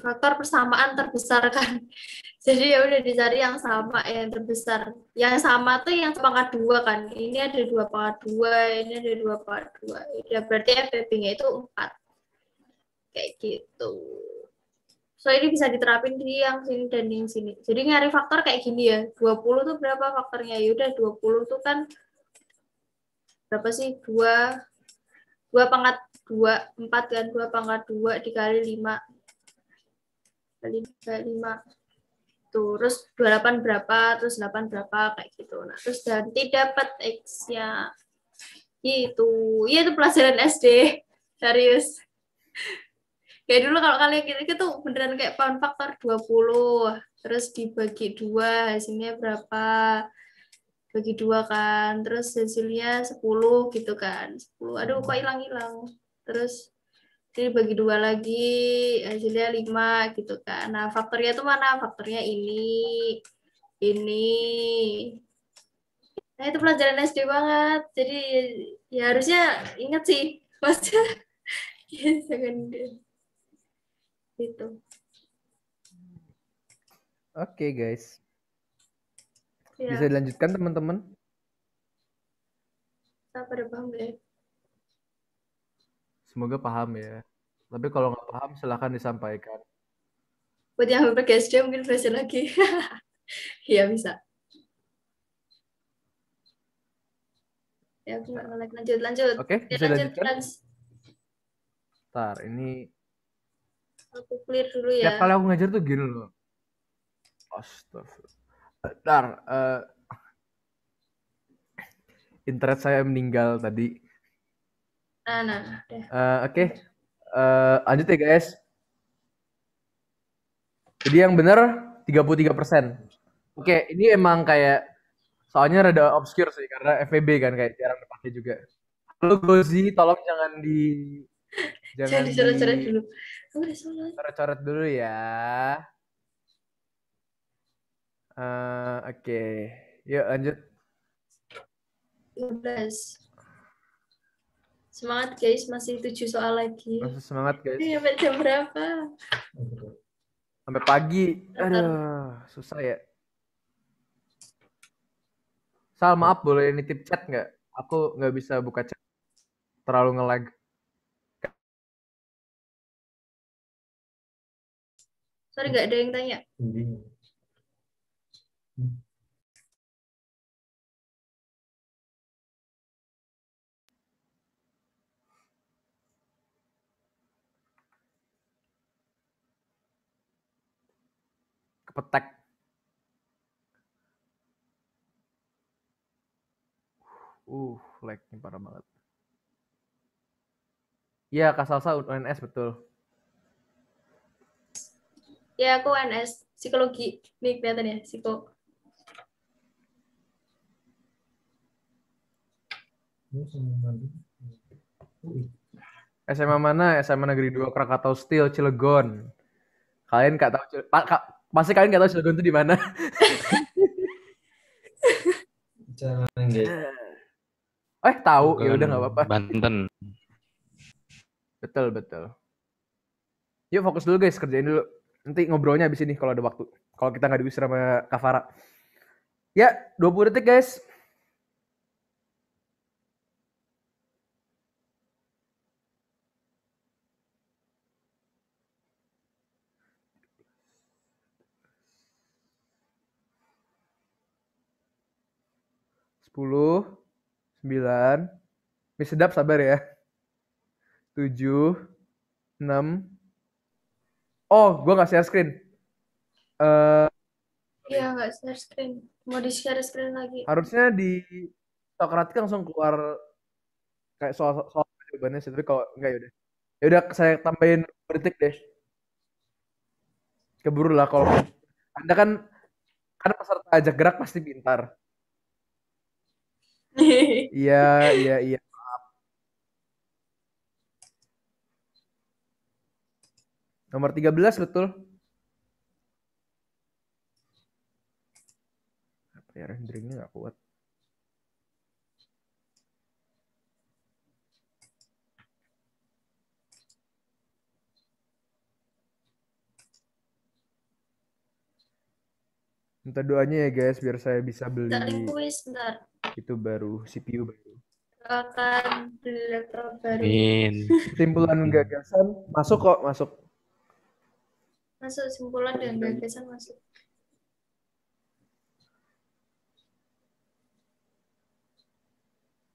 faktor persamaan terbesar kan jadi ya udah dicari yang sama yang terbesar yang sama tuh yang pangkat dua kan ini ada dua pangkat dua ini ada dua pangkat dua ya berarti FPP nya itu empat kayak gitu so ini bisa diterapin di yang sini dan yang sini jadi nyari faktor kayak gini ya 20 tuh berapa faktornya ya udah 20 tuh kan berapa sih dua dua pangkat dua empat kan dua pangkat dua dikali lima lima terus 28 berapa terus 8 berapa kayak gitu nah terus nanti dapat x nya gitu ya itu pelajaran SD serius kayak dulu kalau kalian kita itu gitu beneran kayak pound faktor 20 terus dibagi dua hasilnya berapa bagi dua kan terus hasilnya 10 gitu kan 10 aduh kok hilang hilang terus jadi bagi dua lagi hasilnya eh, lima gitu kan nah faktornya itu mana faktornya ini ini nah itu pelajaran SD banget jadi ya harusnya ingat sih maksudnya gitu oke okay, guys ya. bisa dilanjutkan teman-teman kita pada paham ya Semoga paham ya. Tapi kalau nggak paham silahkan disampaikan. Buat yang hampir mungkin versi lagi. Iya bisa. Ya, lanjut, lanjut. Oke, okay, ya, bisa lanjut. Lanjutkan. Ntar, ini... Aku clear dulu ya. Ya, kalau aku ngajar tuh gini loh. Astagfirullah. Ntar, uh, eh, internet saya meninggal tadi. Nah, nah, nah. Uh, Oke. Okay. Uh, eh, lanjut ya guys. Jadi yang benar 33%. Oke, okay, ini emang kayak soalnya rada obscure sih karena FEB kan kayak jarang dipakai juga. Halo Gozi, tolong jangan di jangan dicoret-coret dulu. Coret-coret dulu ya. Uh, Oke, okay. yuk lanjut. 15. Semangat guys, masih tujuh soal lagi. Masih semangat guys. Sampai jam berapa? Sampai pagi. Aduh, susah ya. Sal, maaf boleh nitip chat nggak? Aku nggak bisa buka chat. Terlalu nge Sorry, nggak ada yang tanya. petek uh lagnya parah banget Ya, Kak Salsa UNS betul. Ya, aku UNS psikologi. Nih kelihatan ya, psiko. SMA mana? SMA Negeri 2 Krakatau Steel Cilegon. Kalian nggak tahu Pasti kalian nggak tahu Cilegon itu di mana. Jangan Eh tahu, ya udah nggak apa-apa. Banten. Betul betul. Yuk fokus dulu guys, kerjain dulu. Nanti ngobrolnya habis ini kalau ada waktu. Kalau kita nggak diusir sama Kafara. Ya, 20 detik guys. 9. Mie sedap sabar ya. 7 6 Oh, gue gak share screen. Uh, iya, gak share screen. Mau di share screen lagi. Harusnya di sokratik langsung keluar kayak soal soal jawabannya sih, tapi kalau enggak yaudah. Yaudah saya tambahin detik deh. Keburu lah kalau Anda kan kan peserta ajak gerak pasti pintar. iya, iya, iya. Nomor 13 betul. Apa ya renderingnya nggak kuat. Minta doanya ya guys biar saya bisa beli. Bentar, kuis, itu baru CPU baru Akan beli laptop baru Amin. simpulan gagasan masuk kok masuk masuk simpulan dan gagasan masuk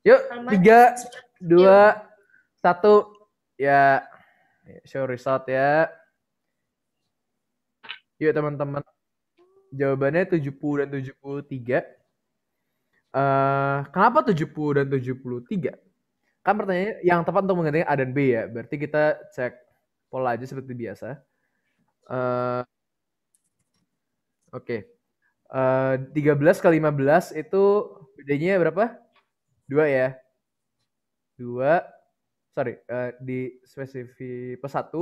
Yuk, tiga, dua, satu, ya, show result ya. Yuk teman-teman, jawabannya 70 dan 73. Uh, kenapa 70 dan 73? Kan pertanyaannya yang tepat untuk menggantikan A dan B ya. Berarti kita cek pola aja seperti biasa. Uh, Oke. Okay. Uh, 13 ke 15 itu bedanya berapa? 2 ya. 2 sorry, uh, di spesifik plus 1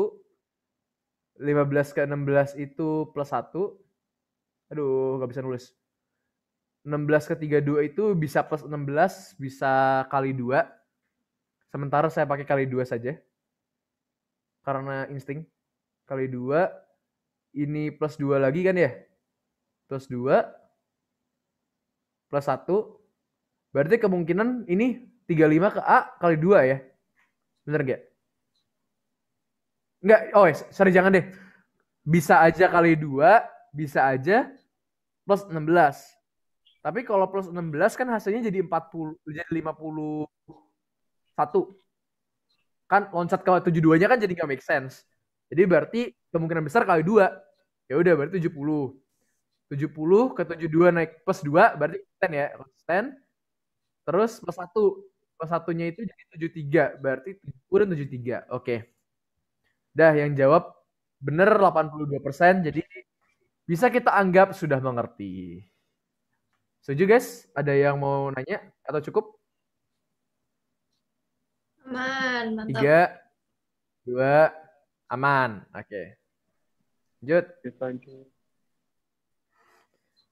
15 ke 16 itu plus 1. Aduh, gak bisa nulis. 16 ke 32 itu bisa plus 16, bisa kali 2. Sementara saya pakai kali 2 saja. Karena insting. Kali 2, ini plus 2 lagi kan ya? Plus 2, plus 1. Berarti kemungkinan ini 35 ke A kali 2 ya? Bener gak? Enggak, oh ya, sorry jangan deh. Bisa aja kali 2, bisa aja plus 16 tapi kalau plus 16 kan hasilnya jadi 40 jadi 51. Kan loncat ke 72-nya kan jadi gak make sense. Jadi berarti kemungkinan besar kali 2. Ya udah berarti 70. 70 ke 72 naik plus 2 berarti 10 ya, plus 10. Terus plus 1. Plus satunya itu jadi 73, berarti 70 dan 73. Oke. Okay. Dah yang jawab benar 82%, jadi bisa kita anggap sudah mengerti. Setuju guys? Ada yang mau nanya atau cukup? Aman, mantap. Tiga, dua, aman. Oke. Okay. Lanjut.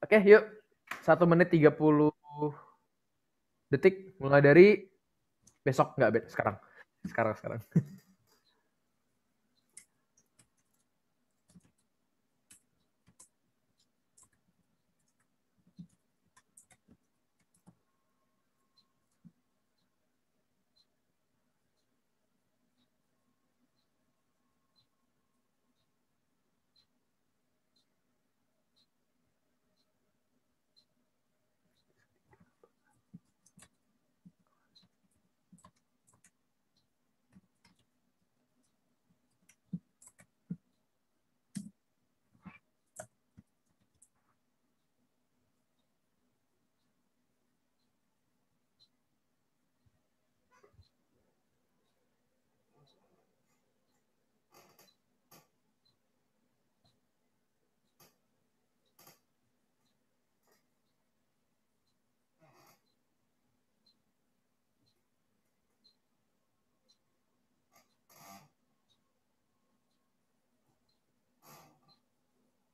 Oke, yuk. Satu menit tiga puluh detik mulai dari besok nggak bet sekarang sekarang sekarang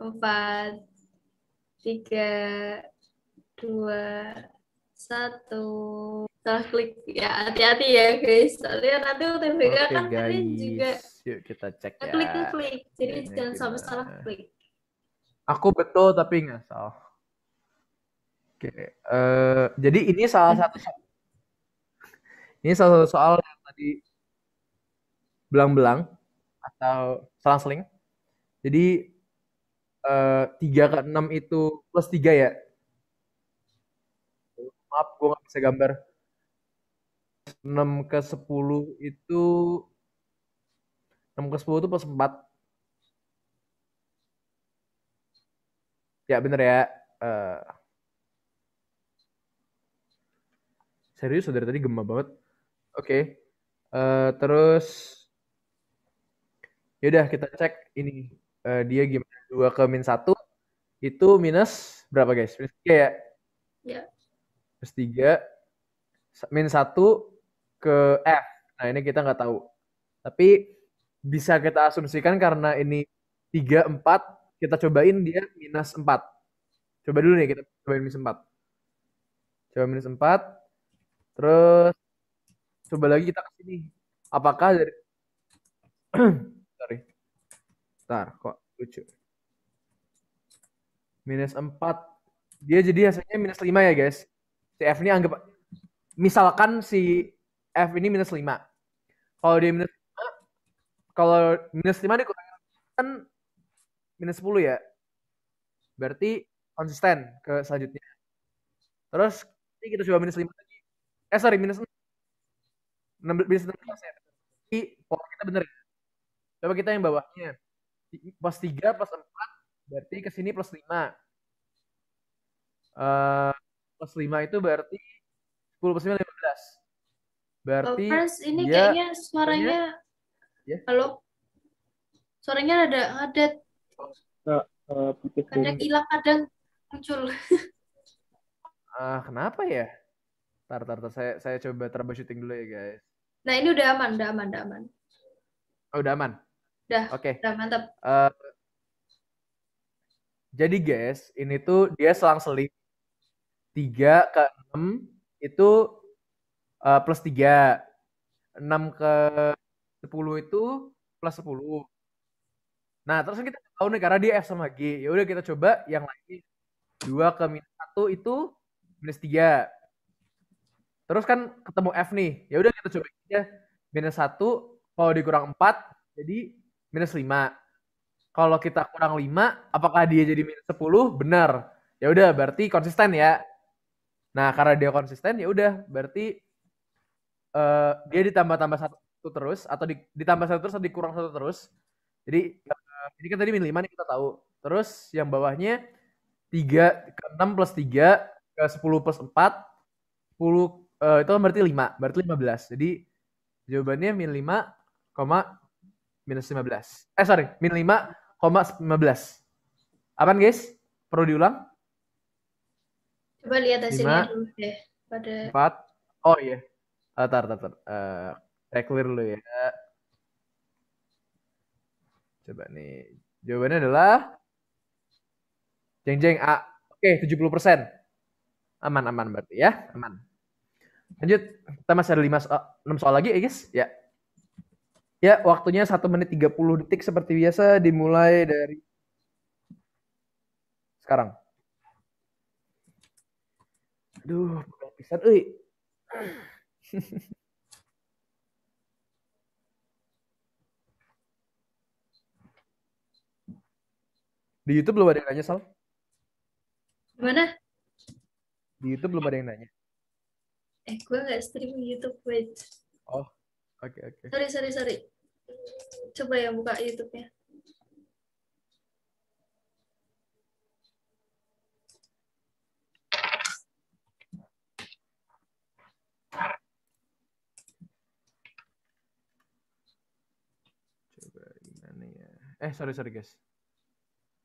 empat, tiga, dua, satu. Salah klik ya, hati-hati ya guys. Soalnya nanti UTBK okay, kan kalian juga. Yuk kita cek nah, ya. Klik klik, jadi Ini jangan sampai salah klik. Aku betul tapi nggak salah. Oke, okay. uh, eh, jadi ini salah satu ini salah satu soal yang tadi belang-belang atau selang-seling. Jadi Eh, tiga ke enam itu plus tiga ya? Maaf, gue nggak bisa gambar. enam ke sepuluh itu enam ke sepuluh itu plus 4. Ya bener ya. Uh, serius dari tadi gemah banget. Oke. Okay. Uh, eh, terus yaudah kita cek ini uh, dia gimana dua ke min satu itu minus berapa guys minus tiga ya yeah. minus tiga min satu ke f nah ini kita nggak tahu tapi bisa kita asumsikan karena ini tiga empat kita cobain dia minus empat coba dulu nih kita cobain minus empat coba minus empat terus coba lagi kita ke sini apakah dari sorry Bentar, kok lucu. Minus 4. Dia jadi hasilnya minus 5 ya guys. Si F ini anggap, misalkan si F ini minus 5. Kalau dia minus 5, kalau minus 5 dikurangin kan minus 10 ya. Berarti konsisten ke selanjutnya. Terus ini kita coba minus 5 lagi. Eh sorry, minus 6. 16, minus 16 ya. Jadi kita bener. Ya. Coba kita yang bawahnya plus 3 eh, plus 4 berarti ke sini plus 5. Uh, plus 5 itu berarti 10 plus 5 15. Berarti oh, Pers, ini dia, kayaknya suaranya ya? Halo. Suaranya ada ada kadang hilang, kadang muncul. Ah, uh, kenapa ya? Tar, tar, tar, saya saya coba syuting dulu ya, guys. Nah, ini udah aman, udah aman, udah aman. Oh, udah aman. Udah. Oke. Okay. mantap. Uh, jadi guys, ini tuh dia selang-seling tiga ke enam itu uh, plus tiga, enam ke sepuluh itu plus sepuluh. Nah, terus kan kita tahu nih karena dia F sama G. Ya udah kita coba yang lain. dua ke minus 1 itu minus tiga. Terus kan ketemu F nih. Ya udah kita coba aja minus satu kalau dikurang empat jadi minus 5. Kalau kita kurang 5, apakah dia jadi minus 10? Benar. Ya udah berarti konsisten ya. Nah, karena dia konsisten ya udah berarti uh, dia ditambah-tambah satu terus atau di, ditambah satu terus atau dikurang satu terus. Jadi uh, ini kan tadi minus 5 nih kita tahu. Terus yang bawahnya 3 ke 6 plus 3 ke 10 plus 4 10 uh, itu kan berarti 5, berarti 15. Jadi jawabannya minus 5, minus 15. Eh sorry, min 5 koma 15. Apaan guys? Perlu diulang? Coba lihat hasilnya 5, dulu deh. Pada... 4. Oh iya. Yeah. Tar, tar, tar. Uh, saya clear dulu ya. Coba nih. Jawabannya adalah jeng jeng A. Oke, okay, 70%. Aman aman berarti ya, aman. Lanjut, kita masih ada 5 so 6 soal lagi ya, guys. Ya. Ya, waktunya 1 menit 30 detik seperti biasa dimulai dari sekarang. Aduh, pegang pisan euy. Di YouTube belum ada yang nanya, Sal? Gimana? Di YouTube belum ada yang nanya. Eh, gue gak stream YouTube, wait. Oh, Oke, oke. Okay. Sorry, sorry, sorry. Coba ya buka YouTube-nya. Coba gimana ya. Eh, sorry, sorry guys.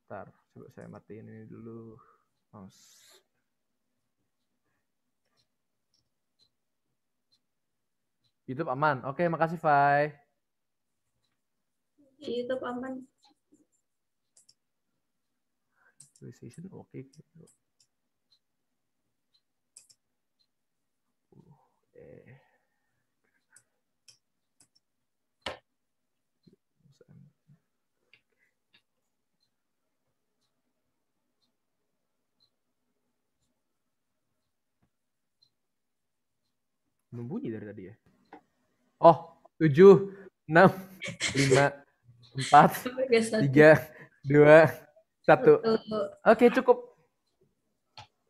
Ntar, coba saya matiin ini dulu. Mouse. YouTube aman. Oke, makasih Fai. YouTube aman. PlayStation oke. Okay. Membunyi dari tadi ya. Oh, tujuh, enam, lima, empat, tiga, dua, satu. Oke, cukup.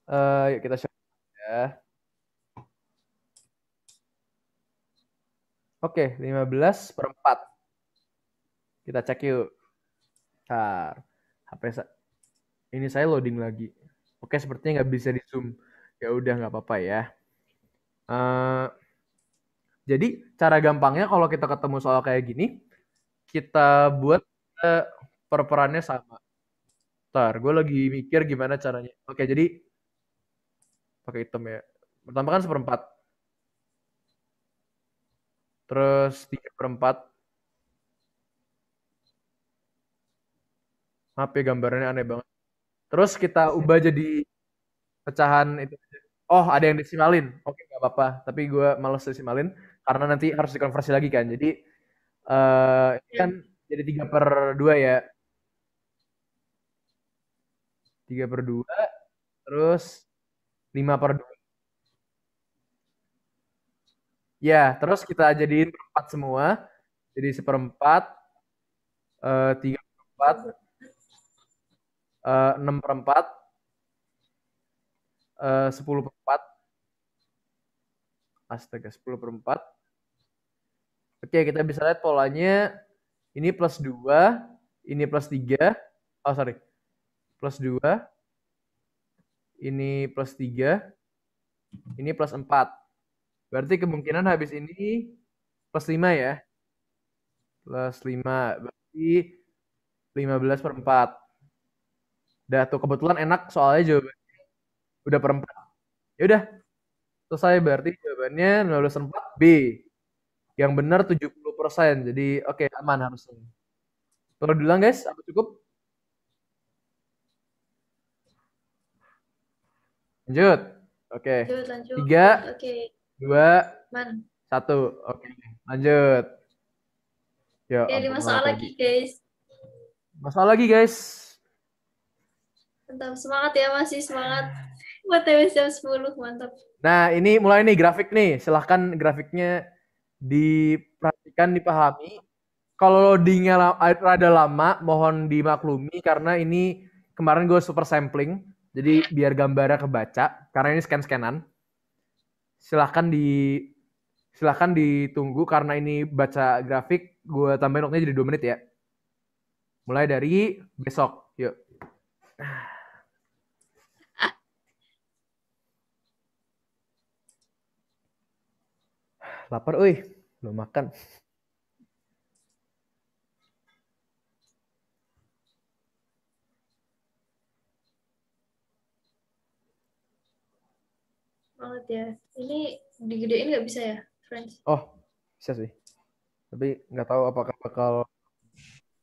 Uh, yuk kita share ya. Oke, lima belas per Kita cek yuk. Bentar. HP sa ini saya loading lagi. Oke, sepertinya nggak bisa di zoom. Ya udah nggak apa-apa ya. Uh, jadi cara gampangnya kalau kita ketemu soal kayak gini, kita buat uh, perperannya sama. Ntar, gue lagi mikir gimana caranya. Oke, jadi pakai item ya. Pertama kan seperempat. Terus tiga perempat. Maaf ya gambarnya aneh banget. Terus kita ubah jadi pecahan itu. Oh, ada yang disimalin. Oke, nggak apa-apa. Tapi gue males disimalin karena nanti harus dikonversi lagi kan. Jadi uh, ini iya. kan jadi tiga per dua ya. Tiga per dua, terus lima per dua. Ya, terus kita jadiin empat semua. Jadi seperempat, eh, tiga perempat, empat eh, enam per empat sepuluh per empat Astaga, sepuluh per perempat. Oke, kita bisa lihat polanya ini plus 2, ini plus 3. Oh, sorry. Plus 2. Ini plus 3. Ini plus 4. Berarti kemungkinan habis ini plus 5 ya. Plus 5. Berarti 15 per 4. Udah tuh kebetulan enak soalnya jawabannya udah per 4. Yaudah. Selesai berarti jawabannya 15 per 4 B. Yang benar 70%. Jadi oke okay, aman harusnya. Perlu diulang guys, apa cukup? Lanjut. Oke. Okay. Tiga. Oke. Dua. Man. Satu. Oke. Okay. Lanjut. Ya, Oke, lima soal lagi, guys. Masalah lagi, guys. Mantap, semangat ya masih semangat. Buat TWS jam 10, mantap. Nah, ini mulai nih grafik nih. Silahkan grafiknya diperhatikan, dipahami. Kalau loadingnya eh, rada lama, mohon dimaklumi karena ini kemarin gue super sampling, jadi biar gambarnya kebaca. Karena ini scan-scanan. Silahkan di silahkan ditunggu karena ini baca grafik. Gue tambahin waktunya jadi dua menit ya. Mulai dari besok, yuk. Lapar, oi belum makan banget ya ini digedein nggak bisa ya Friends oh bisa sih tapi nggak tahu apakah bakal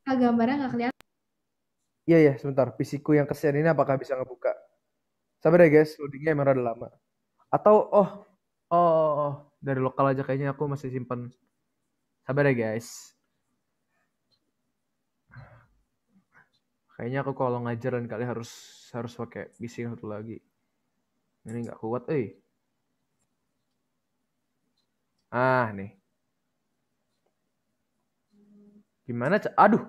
ah, gambarnya nggak kelihatan iya iya sebentar PC-ku yang kesian ini apakah bisa ngebuka sabar ya guys loadingnya emang rada lama atau oh oh, oh. oh dari lokal aja kayaknya aku masih simpen sabar ya guys kayaknya aku kalau ngajar dan kali harus harus pakai bising satu lagi ini nggak kuat eh ah nih gimana cak aduh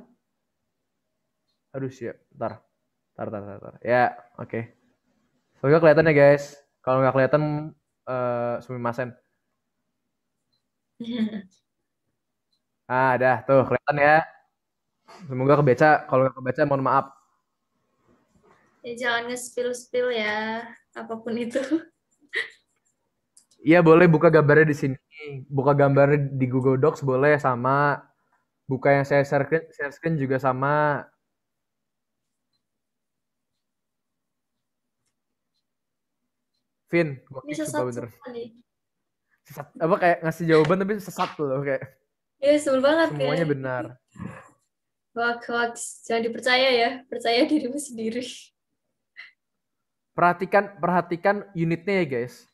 aduh siap tar, tar, tar, tar. tar. ya oke okay. semoga kelihatan ya guys kalau nggak kelihatan uh, masen ah, dah tuh kelihatan ya. Semoga kebaca. Kalau nggak kebaca, mohon maaf. Ya, jangan nge-spill-spill ya, apapun itu. Iya boleh buka gambarnya di sini, buka gambarnya di Google Docs boleh sama, buka yang saya share screen, share screen juga sama. Vin, gue coba sesat apa kayak ngasih jawaban tapi sesat loh kayak iya sebel banget semuanya benar hoax hoax jangan dipercaya ya percaya dirimu sendiri perhatikan perhatikan unitnya ya guys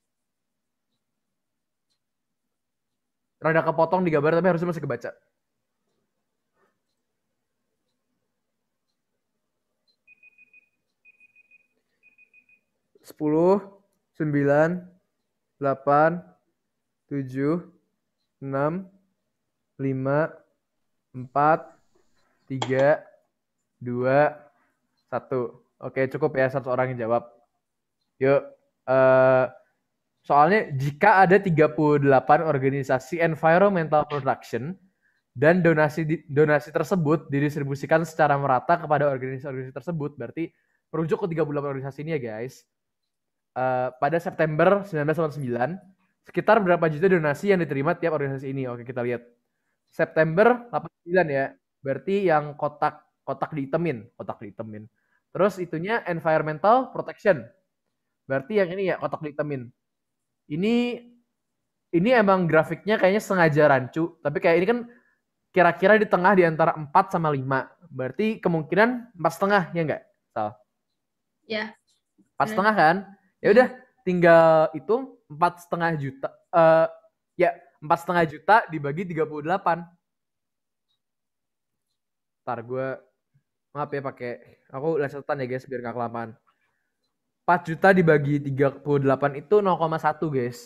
rada kepotong di gambar tapi harusnya masih kebaca sepuluh sembilan delapan tujuh, enam, lima, empat, tiga, dua, satu. Oke, cukup ya satu orang yang jawab. Yuk, uh, soalnya jika ada 38 organisasi environmental production dan donasi donasi tersebut didistribusikan secara merata kepada organisasi-organisasi tersebut, berarti merujuk ke 38 organisasi ini ya guys. Uh, pada September 1999, Sekitar berapa juta donasi yang diterima tiap organisasi ini? Oke, kita lihat. September 89 ya. Berarti yang kotak kotak diitemin, kotak diitemin. Terus itunya environmental protection. Berarti yang ini ya kotak diitemin. Ini ini emang grafiknya kayaknya sengaja rancu, tapi kayak ini kan kira-kira di tengah di antara 4 sama 5. Berarti kemungkinan 4 setengah ya enggak? Tahu? Ya. 4 setengah kan? Ya udah, tinggal itu empat setengah juta uh, ya empat setengah juta dibagi 38 ntar gue maaf ya pakai aku lesatan ya guys biar gak kelamaan empat juta dibagi 38 itu 0,1 guys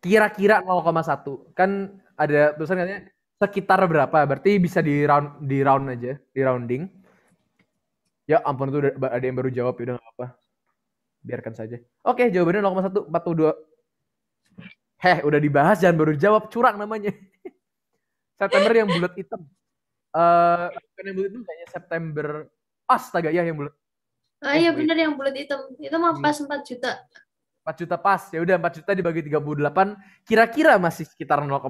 kira-kira 0,1 kan ada tulisan katanya sekitar berapa berarti bisa di round di round aja di rounding ya ampun itu ada yang baru jawab ya udah gak apa biarkan saja. Oke, jawabannya 0,1 42. Heh, udah dibahas jangan baru jawab curang namanya. September yang bulat hitam. Eh, uh, yang bulat itu kayaknya September. Astaga, ya yang bulat. Ah iya benar yang bulat hitam. Itu mah pas 4 hmm. juta. 4 juta pas. Ya udah 4 juta dibagi 38 kira-kira masih sekitar 0,1.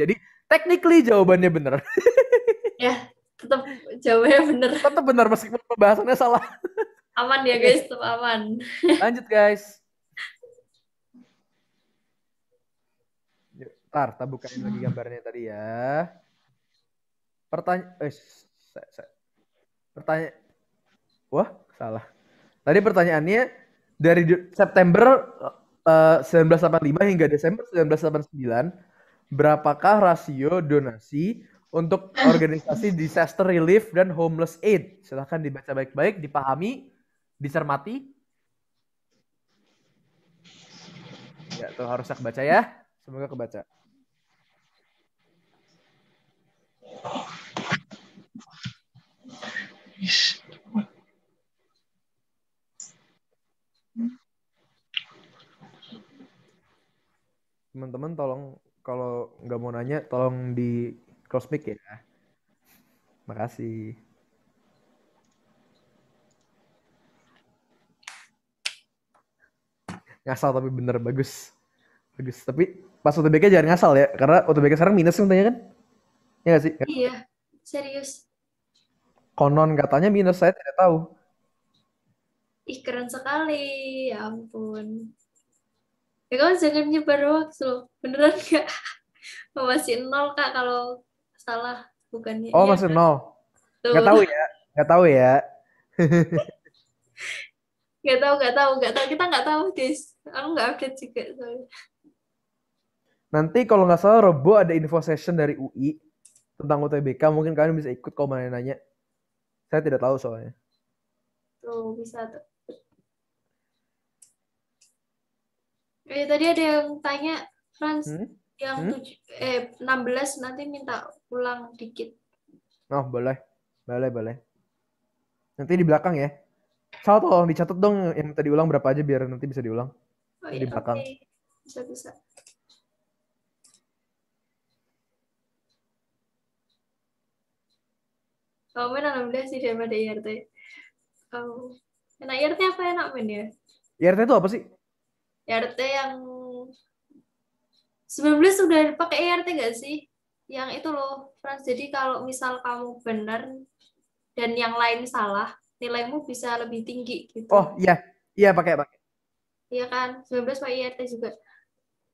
Jadi technically jawabannya bener ya, tetap jawabannya benar. Tetap benar meskipun pembahasannya salah. Aman ya guys, tetap aman. Lanjut guys. Ntar, tar, kita bukain lagi gambarnya tadi ya. Pertanyaan, eh, saya, saya. pertanyaan, wah salah. Tadi pertanyaannya dari September eh, uh, 1985 hingga Desember 1989, berapakah rasio donasi untuk organisasi disaster relief dan homeless aid? Silahkan dibaca baik-baik, dipahami, dicermati? Ya, tuh harusnya kebaca ya. Semoga kebaca. Teman-teman tolong kalau nggak mau nanya tolong di close mic ya. Makasih. ngasal tapi bener bagus bagus tapi pas UTBK jangan ngasal ya karena UTBK sekarang minus katanya kan ya gak sih iya serius konon katanya minus saya tidak tahu ih keren sekali ya ampun ya kamu jangan nyebar hoax loh beneran gak oh, masih nol kak kalau salah bukannya oh ya. masih kan? nol nggak tahu ya nggak tahu ya nggak tahu nggak tahu nggak tahu kita nggak tahu guys aku nggak update juga sorry nanti kalau nggak salah Robo ada info session dari UI tentang UTBK mungkin kalian bisa ikut kalau mau nanya saya tidak tahu soalnya tuh bisa tuh Eh, tadi ada yang tanya Franz hmm? yang hmm? Tuj- eh 16 nanti minta pulang dikit. Oh, boleh. Boleh, boleh. Nanti di belakang ya. Sal tolong dicatat dong yang tadi ulang berapa aja biar nanti bisa diulang. Oh, iya, di belakang. Okay. Bisa bisa. Kalau oh, men alhamdulillah sih daripada IRT. Oh. Enak IRT apa enak men ya? IRT itu apa sih? IRT yang 19 sudah pakai IRT gak sih? Yang itu loh, Frans. Jadi kalau misal kamu benar dan yang lain salah, nilaimu bisa lebih tinggi gitu. Oh iya, iya pakai pakai. Iya kan, 19 pakai IRT juga.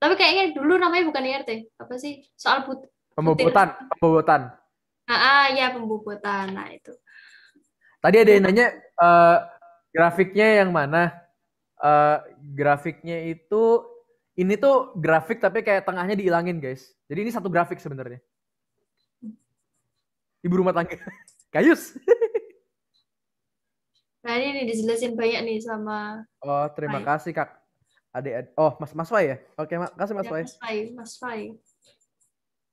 Tapi kayaknya dulu namanya bukan IRT, apa sih? Soal but pembobotan, butir. pembobotan. Ah, ah ya pembobotan, nah itu. Tadi ada yang nanya uh, grafiknya yang mana? Uh, grafiknya itu ini tuh grafik tapi kayak tengahnya dihilangin guys. Jadi ini satu grafik sebenarnya. Ibu rumah tangga. Kayus. Nah ini nih dijelasin banyak nih sama. Oh terima Fai. kasih kak. Adik, adik oh mas mas Fai ya. Oke makasih mas ya, Fai. Mas Fai, mas Fai.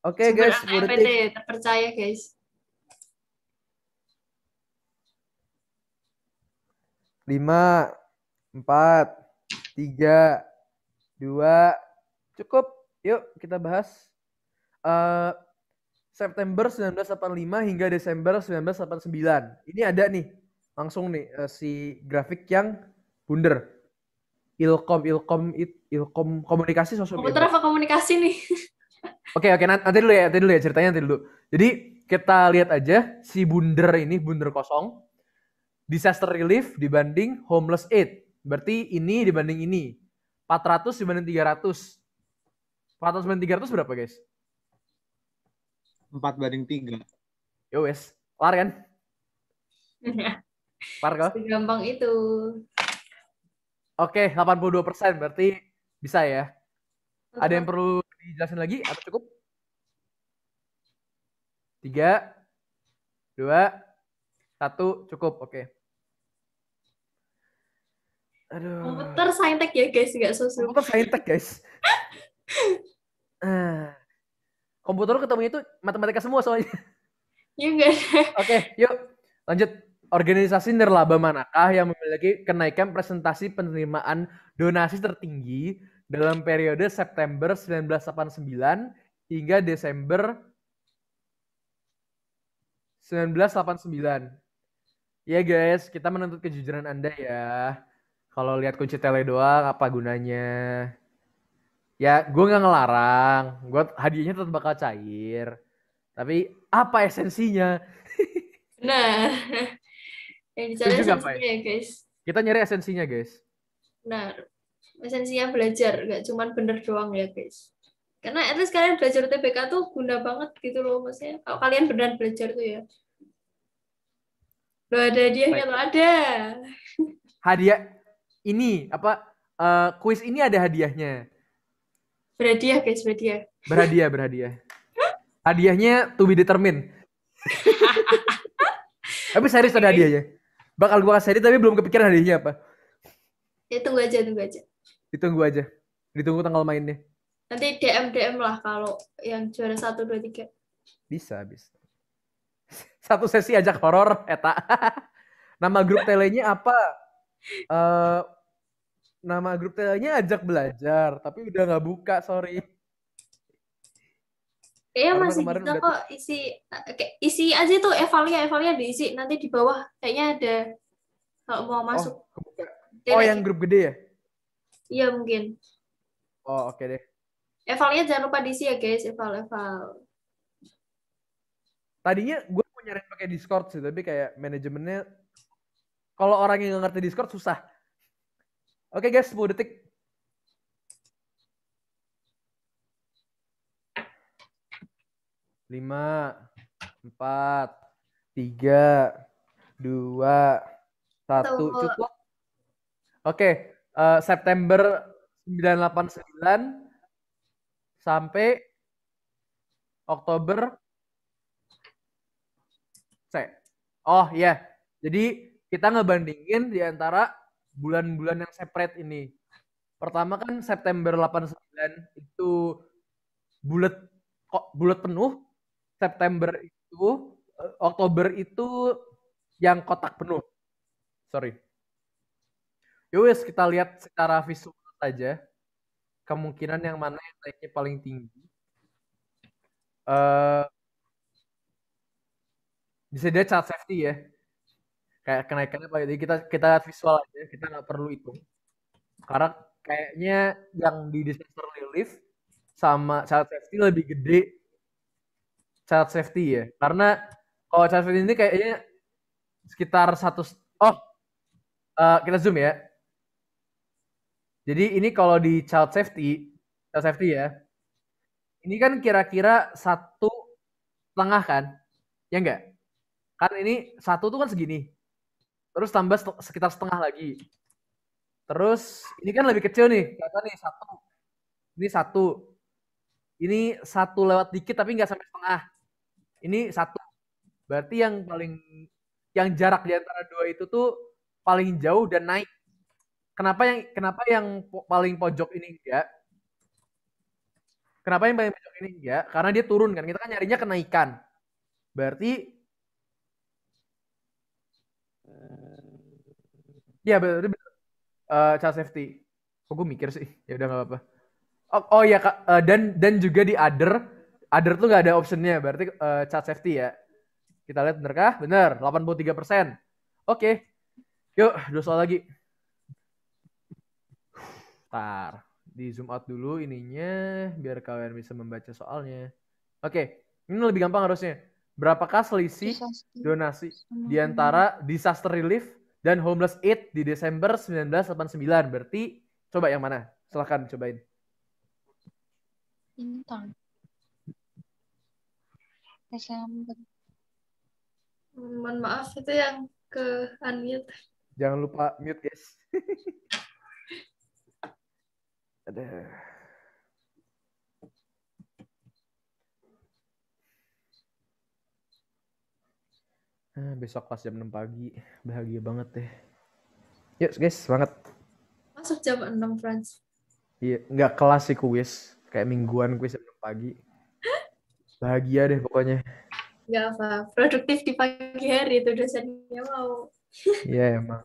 Oke okay, guys. guys, APT terpercaya guys. Lima, empat, tiga, dua, cukup. Yuk kita bahas uh, September 1985 hingga Desember 1989. Ini ada nih langsung nih uh, si grafik yang bunder. Ilkom, ilkom, it, ilkom komunikasi sosok media. Komputer apa komunikasi nih? Oke oke okay, nanti dulu ya, nanti dulu ya ceritanya nanti dulu. Jadi kita lihat aja si bunder ini bunder kosong disaster relief dibanding homeless aid. Berarti ini dibanding ini. 400 dibanding 300. 400 banding 300 berapa guys? 4 banding 3. Yo wes, kelar kan? Ya. Parko. Gampang itu. Oke, puluh 82 persen berarti bisa ya. Betul. Ada yang perlu dijelasin lagi atau cukup? Tiga, dua, satu, cukup. Oke. Aduh. Komputer saintek ya guys, nggak susu. Komputer saintek guys. Eh, komputer ketemu itu matematika semua soalnya. Ya enggak. Oke, yuk lanjut. Organisasi nirlaba manakah yang memiliki kenaikan presentasi penerimaan donasi tertinggi dalam periode September 1989 hingga Desember 1989. Ya guys, kita menuntut kejujuran Anda ya. Kalau lihat kunci tele doang apa gunanya? Ya, gue nggak ngelarang. Gue hadiahnya tetap bakal cair. Tapi apa esensinya? Nah dicari esensinya ya, guys. Kita nyari esensinya, guys. Benar. Esensinya belajar, nggak cuma bener doang ya, guys. Karena at least kalian belajar TBK tuh guna banget gitu loh, maksudnya. Kalau kalian benar belajar tuh ya. Lo ada hadiahnya, lo ada. Hadiah ini, apa, uh, kuis ini ada hadiahnya. Berhadiah, guys, berhadiah. Berhadiah, berhadiah. Hadiahnya to be determined. Tapi serius ada hadiahnya bakal gue kasih tapi belum kepikiran hadiahnya apa. Ya tunggu aja, tunggu aja. Ditunggu aja. Ditunggu tanggal mainnya. Nanti DM DM lah kalau yang juara satu dua tiga. Bisa, bisa. Satu sesi ajak horor, eta. nama grup telenya apa? Uh, nama grup telenya ajak belajar, tapi udah nggak buka, sorry. Kayaknya Karena masih bisa isi, kok isi isi aja tuh evalnya evalnya diisi nanti di bawah kayaknya ada kalau mau oh, masuk. Oh, oh yang grup gede ya? Iya mungkin. Oh oke okay deh. Evalnya jangan lupa diisi ya guys Eval Eval. Tadinya gue mau nyari pakai Discord sih tapi kayak manajemennya kalau orang yang ngerti Discord susah. Oke okay guys 10 detik lima, empat, tiga, dua, satu. Cukup. Oke, okay. uh, eh, September 989 sampai Oktober C. Oh ya, yeah. jadi kita ngebandingin di antara bulan-bulan yang separate ini. Pertama kan September 89 itu bulat kok bulat penuh September itu eh, Oktober itu yang kotak penuh. Sorry. Yowes kita lihat secara visual saja kemungkinan yang mana yang naiknya paling tinggi. Uh, bisa dia chart safety ya. Kayak kenaikannya Pak. Jadi kita kita lihat visual aja, kita nggak perlu hitung. Karena kayaknya yang di disaster relief sama chart safety lebih gede child safety ya karena kalau child safety ini kayaknya sekitar satu oh uh, kita zoom ya jadi ini kalau di child safety child safety ya ini kan kira-kira satu setengah kan ya enggak kan ini satu tuh kan segini terus tambah sekitar setengah lagi terus ini kan lebih kecil nih kata nih satu ini satu ini satu lewat dikit tapi nggak sampai setengah ini satu. Berarti yang paling yang jarak di antara dua itu tuh paling jauh dan naik. Kenapa yang kenapa yang po paling pojok ini enggak? Kenapa yang paling pojok ini enggak? Karena dia turun kan. Kita kan nyarinya kenaikan. Berarti Ya berarti uh, child safety. Kok gue mikir sih? Ya udah nggak apa-apa. Oh, oh ya uh, dan dan juga di other Other tuh nggak ada optionnya, berarti uh, eh, chat safety ya. Kita lihat bener kah? Bener, 83 persen. Oke, okay. yuk dua soal lagi. Tar, di zoom out dulu ininya biar kalian bisa membaca soalnya. Oke, okay. ini lebih gampang harusnya. Berapakah selisih donasi di antara disaster relief dan homeless aid di Desember 1989? Berarti coba yang mana? Silahkan cobain. Bintang. Desember. Mohon maaf itu yang ke unmute. Jangan lupa mute, guys. Ada. Nah, besok kelas jam 6 pagi. Bahagia banget deh. Yuk, guys, semangat. Masuk jam 6, Frans. Iya, nggak kelas sih kuis. Kayak mingguan kuis jam 6 pagi bahagia deh pokoknya Gak apa produktif di pagi hari itu dosennya mau. iya yeah, emang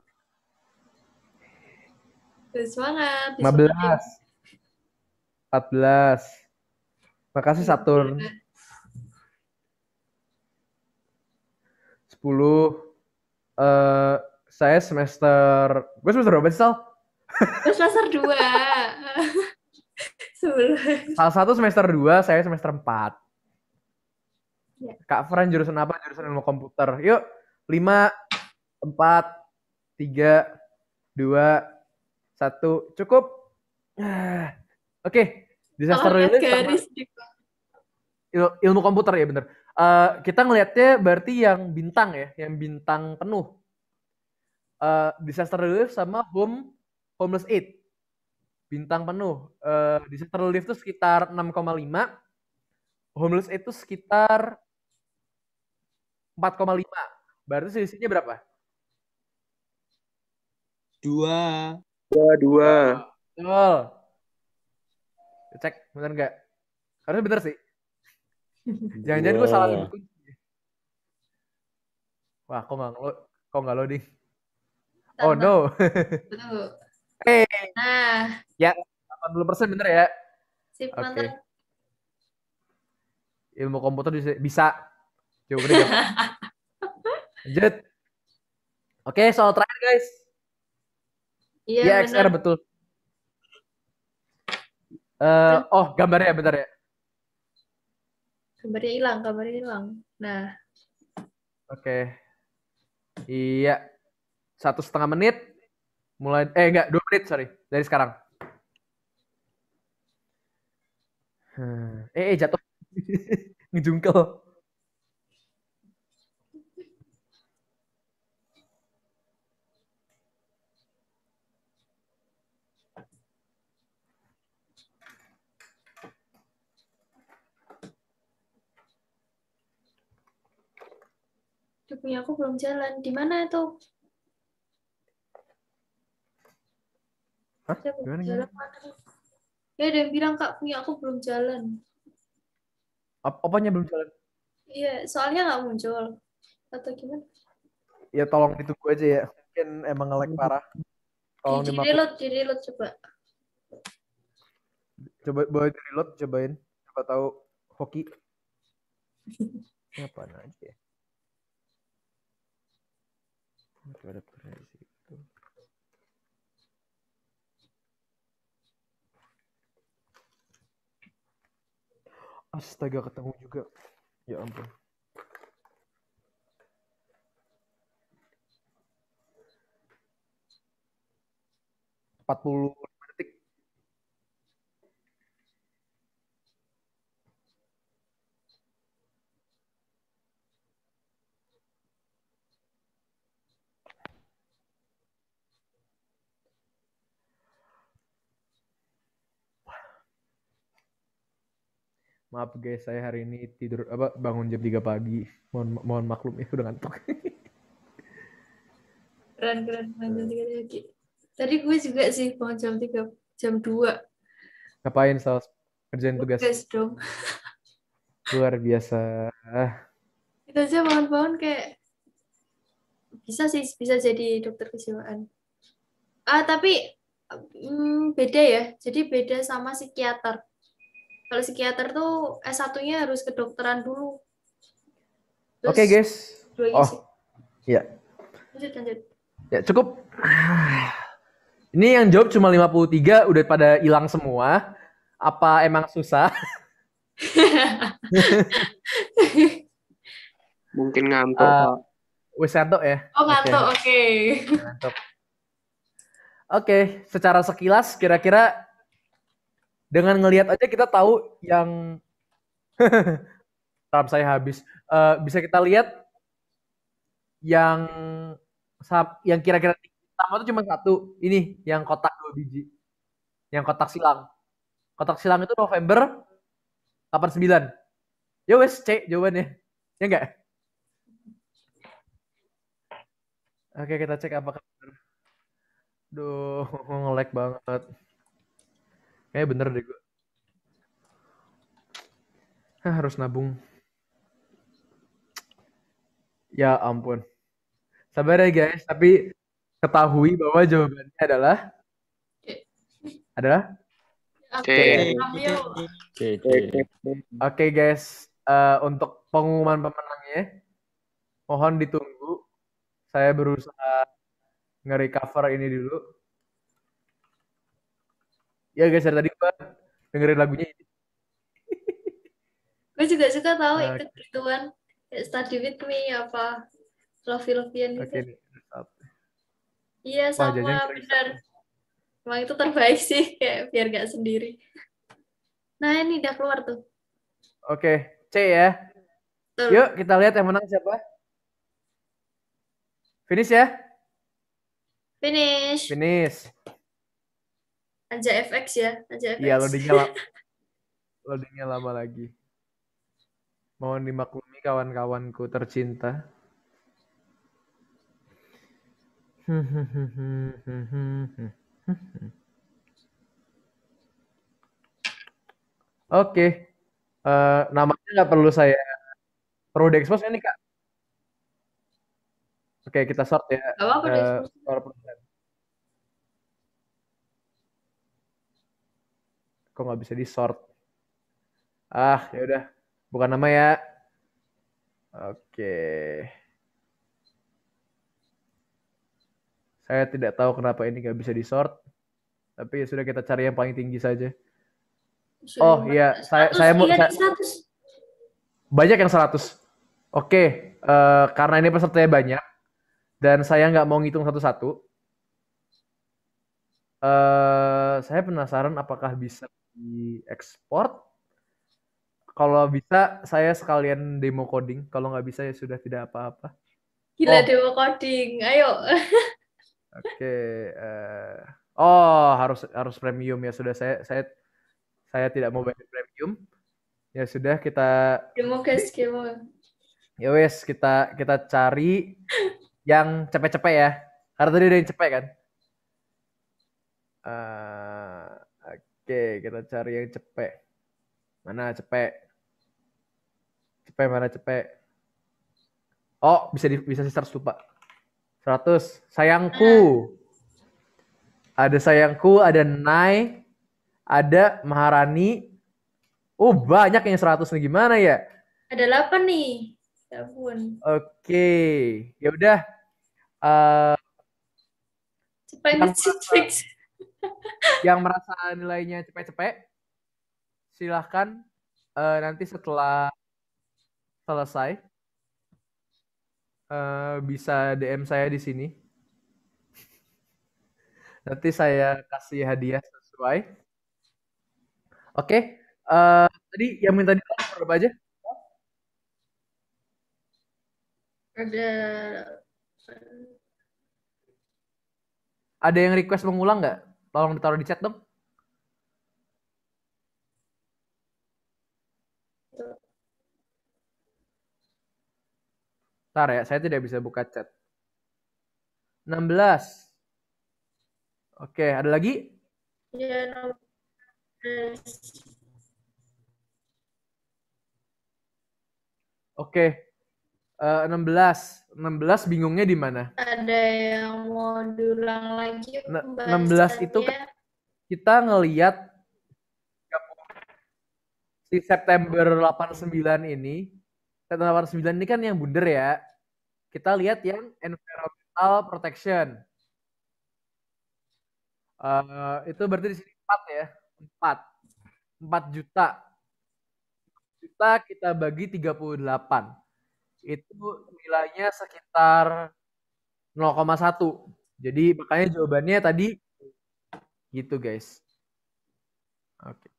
Terus semangat 15 14 makasih Saturn 10 uh, eh, saya semester gue semester berapa sih Sal? semester 2 salah satu semester 2 saya semester 4 Yeah. Kak Fran jurusan apa? Jurusan ilmu komputer. Yuk, lima, empat, tiga, dua, satu, cukup. Oke, okay. disaster oh, ya, relief sama il ilmu komputer ya bener. Uh, kita ngelihatnya berarti yang bintang ya, yang bintang penuh. Uh, disaster relief sama home homeless aid bintang penuh. Uh, disaster relief itu sekitar 6,5. Homeless itu sekitar 4,5. Berarti selisihnya berapa? 2. 2, dua. Betul. Cek, bener nggak? Harus bener sih. Jangan-jangan gue salah kunci. Wah, kok nggak lo, kok nggak lo ding? Oh no. Betul. hey. Nah. Ya, 80% bener ya? Sip, okay. mantap. Ilmu komputer bisa, bisa Coba berikan. Lanjut. Oke, soal terakhir guys. Iya, ya, XR betul. Uh, oh, gambarnya bentar ya. Gambarnya hilang, gambarnya hilang. Nah. Oke. Iya. Satu setengah menit. Mulai, eh enggak, dua menit, sorry. Dari sekarang. Hmm. Eh, eh jatuh. Ngejungkel. punya aku belum jalan. Di mana itu? Hah? Gimana, jalan mana? Ya ada yang bilang kak punya aku belum jalan. Ap apanya belum jalan? Iya, soalnya nggak muncul. Atau gimana? Ya tolong ditunggu aja ya. Mungkin emang ngelek parah. Tolong di, di reload, di reload coba. Coba boleh di reload, cobain. Coba tahu hoki. Ngapain aja ya? pernah di itu Astaga ketemu juga. Ya ampun. Empat puluh Maaf guys, saya hari ini tidur apa bangun jam 3 pagi. Mohon mohon maklum ya udah ngantuk. keren keren bangun jam pagi. Tadi gue juga sih bangun jam 3 jam 2. Ngapain Sal? Kerjain tugas. Tugas dong. Luar biasa. Itu aja bangun-bangun kayak bisa sih bisa jadi dokter kejiwaan. Ah, tapi hmm, beda ya. Jadi beda sama psikiater kalau psikiater tuh S1-nya harus kedokteran dulu. Oke, okay, guys. Oh. Iya. Lanjut, lanjut. Ya, cukup. Ini yang jawab cuma 53 udah pada hilang semua. Apa emang susah? Mungkin ngantuk. Uh, eh, wes ngantuk ya? Oh ngantuk, oke. Okay. Okay. Ngantuk. Oke, okay, secara sekilas kira-kira dengan ngelihat aja kita tahu yang saham saya habis. Uh, bisa kita lihat yang saham, yang kira-kira pertama itu cuma satu ini yang kotak dua biji, yang kotak silang. Kotak silang itu November 89. Ya wes cek jawabannya. Ya enggak? Oke, kita cek apakah Duh, nge banget. Kayak bener deh gue. Hah, harus nabung. Ya ampun. Sabar ya guys, tapi ketahui bahwa jawabannya adalah adalah Oke. oke Oke, guys, uh, untuk pengumuman pemenangnya mohon ditunggu. Saya berusaha nge-recover ini dulu. Ya guys, dari tadi gue dengerin lagunya ini. gue juga suka tahu okay. ikut pertemuan Study with me apa lovey-loveyan gitu. okay, Iya Wah, sama benar. Emang itu terbaik sih kayak biar gak sendiri. Nah ini udah keluar tuh. Oke C ya. Betul. Yuk kita lihat yang menang siapa. Finish ya. Finish. Finish. Anja FX ya, Anja FX. Iya, loadingnya la loadingnya lama lagi. Mohon dimaklumi kawan-kawanku tercinta. Oke, okay. uh, eh, namanya nggak perlu saya perlu di expose ini kak. Oke, okay, kita sort ya. Gak apa-apa, uh, kok nggak bisa di sort ah ya udah bukan nama ya oke saya tidak tahu kenapa ini nggak bisa di sort tapi ya sudah kita cari yang paling tinggi saja oh iya. iya saya saya mau saya, banyak yang 100 oke uh, karena ini pesertanya banyak dan saya nggak mau ngitung satu-satu. Uh, saya penasaran apakah bisa diekspor. Kalau bisa saya sekalian demo coding. Kalau nggak bisa ya sudah tidak apa-apa. Gila oh. demo coding, ayo. Oke. Okay, uh, eh, oh harus harus premium ya sudah saya saya saya tidak mau bayar premium. Ya sudah kita. Demo guys, demo. Ya wes kita kita cari yang cepet-cepet ya. Karena tadi ada yang cepet kan. Uh, Oke, kita cari yang cepek. Mana cepek? Cepek mana cepek? Oh, bisa di, bisa sih lupa. 100. Sayangku. Ada sayangku, ada Nai, ada Maharani. Oh, banyak yang 100 nih gimana ya? Ada 8 nih. Sabun. Ya Oke, ya udah. Uh, yang merasa nilainya cepet-cepet silahkan uh, nanti setelah selesai uh, bisa DM saya di sini. Nanti saya kasih hadiah sesuai. Oke, okay. uh, eh, tadi yang minta ditolong berapa aja? Ada ada yang request mengulang nggak? Tolong ditaruh di chat dong. Ntar ya, saya tidak bisa buka chat. 16. Oke, ada lagi? Ya, 16. Oke, Eh, enam belas, enam belas, bingungnya di mana? Ada yang mau diulang lagi. Nah, enam belas itu kan kita ngeliat si September delapan sembilan ini, September sembilan ini kan yang bundar ya. Kita lihat yang environmental protection. Uh, itu berarti di sini 4 ya. empat empat juta. 4 juta kita bagi 38 itu nilainya sekitar 0,1. Jadi makanya jawabannya tadi gitu guys. Oke. Okay.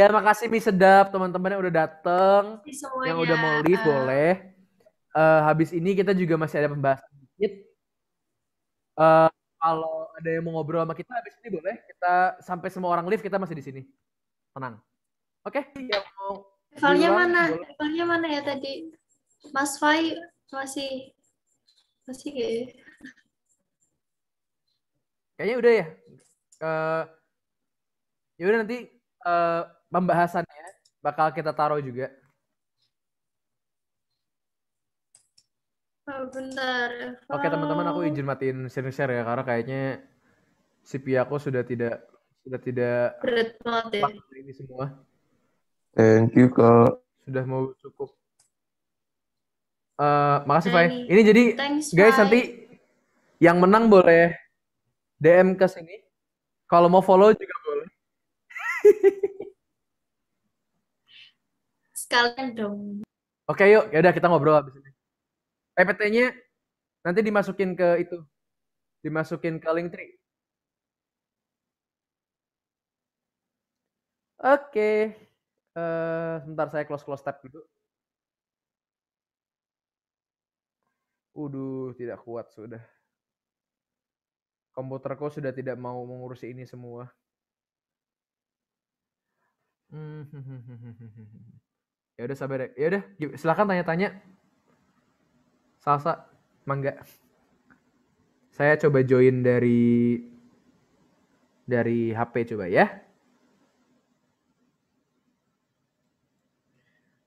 Ya makasih mie sedap teman-teman yang udah dateng, yang udah mau lihat uh, ah. boleh. Uh, habis ini kita juga masih ada pembahasan dikit. Uh, kalau ada yang mau ngobrol sama kita habis ini boleh. Kita sampai semua orang live kita masih di sini. Tenang. Oke, okay? yang mau Levelnya mana? Levelnya mana ya tadi? Mas Fai masih masih ya? kayaknya udah ya uh, ya udah nanti uh, pembahasannya bakal kita taruh juga oh, oke teman-teman aku izin matiin share share ya karena kayaknya CP aku sudah tidak sudah tidak berat banget ya. ini semua thank you kak sudah mau cukup Uh, makasih Fai. Ini jadi Thanks, guys Fai. nanti yang menang boleh DM ke sini. Kalau mau follow juga boleh. Sekalian dong. Oke yuk, ya udah kita ngobrol abis ini. PPT-nya nanti dimasukin ke itu. Dimasukin ke link tree. Oke. Okay. Uh, eh, sebentar saya close close tab dulu. Uduh, tidak kuat sudah. Komputerku sudah tidak mau mengurusi ini semua. ya udah sabar ya. ya udah, silakan tanya-tanya. Salsa, mangga. Saya coba join dari dari HP coba ya.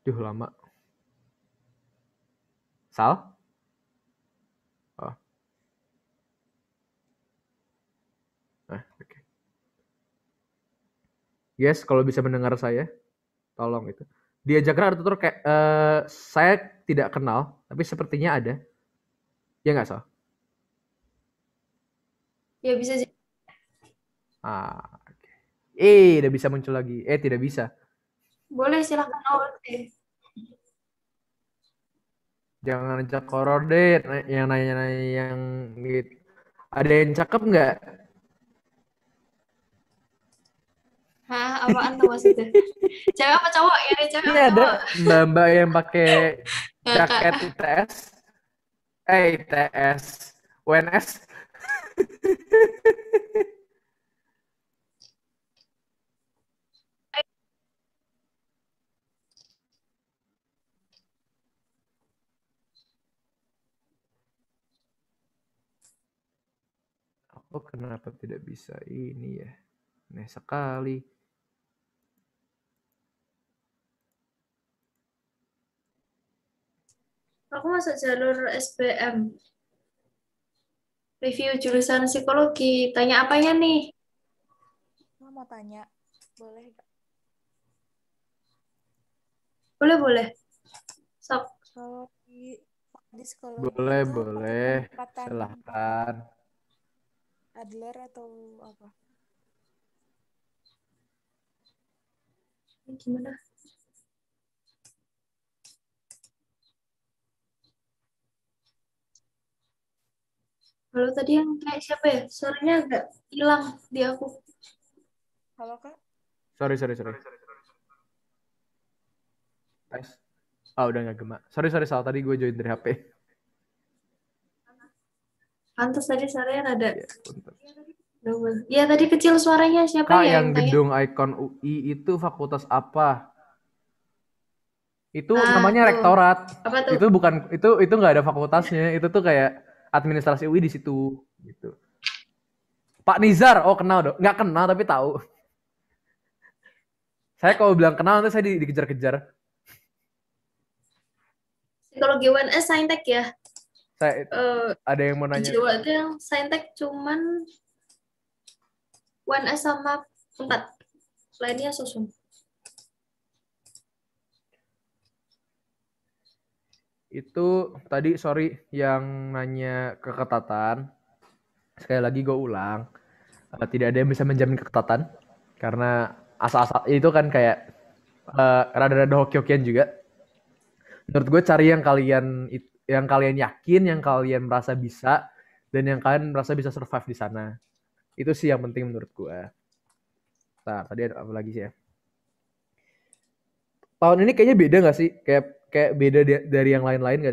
Duh lama. Sal? yes kalau bisa mendengar saya tolong itu diajakkan ada tutor kayak uh, saya tidak kenal tapi sepertinya ada ya nggak so ya bisa sih ah okay. eh udah bisa muncul lagi eh tidak bisa boleh silahkan awal eh. jangan cak horor deh yang nanya-nanya yang gitu ada yang cakep nggak Hah, apaan tuh maksudnya? cewek apa cowok? Ya, cewek Ini ada mbak-mbak yang pakai jaket ITS. Eh, ITS. WNS. Aku kenapa tidak bisa ini ya? Nih sekali. aku masuk jalur SBM review jurusan psikologi tanya apanya nih mau tanya boleh gak? boleh boleh sok kalau di, di psikologi boleh boleh silahkan Adler atau apa gimana Lalu tadi yang kayak siapa ya? Suaranya agak hilang di aku. Halo kak? Sorry, sorry, sorry. Tes. Ah, oh, udah nggak gemak. Sorry, sorry, salah. Tadi gue join dari HP. Pantas tadi suaranya ada. Iya, ya, tadi kecil suaranya siapa kak, ya? yang gedung tanya? ikon UI itu fakultas apa? Itu ah, namanya tuh. rektorat. Apa tuh? Itu bukan itu itu nggak ada fakultasnya. itu tuh kayak administrasi UI di situ gitu. Pak Nizar, oh kenal dong. Nggak kenal tapi tahu. Saya kalau bilang kenal nanti saya di, dikejar-kejar. Psikologi UNS Saintek ya? Saya, uh, ada yang mau nanya? Jawa itu yang Saintek cuman UNS sama empat. Lainnya susun. itu tadi sorry yang nanya keketatan sekali lagi gue ulang uh, tidak ada yang bisa menjamin keketatan karena asal-asal itu kan kayak uh, rada-rada hoki-hokian juga menurut gue cari yang kalian yang kalian yakin yang kalian merasa bisa dan yang kalian merasa bisa survive di sana itu sih yang penting menurut gue nah tadi ada apa lagi sih ya tahun ini kayaknya beda gak sih kayak kayak beda dari yang lain-lain gak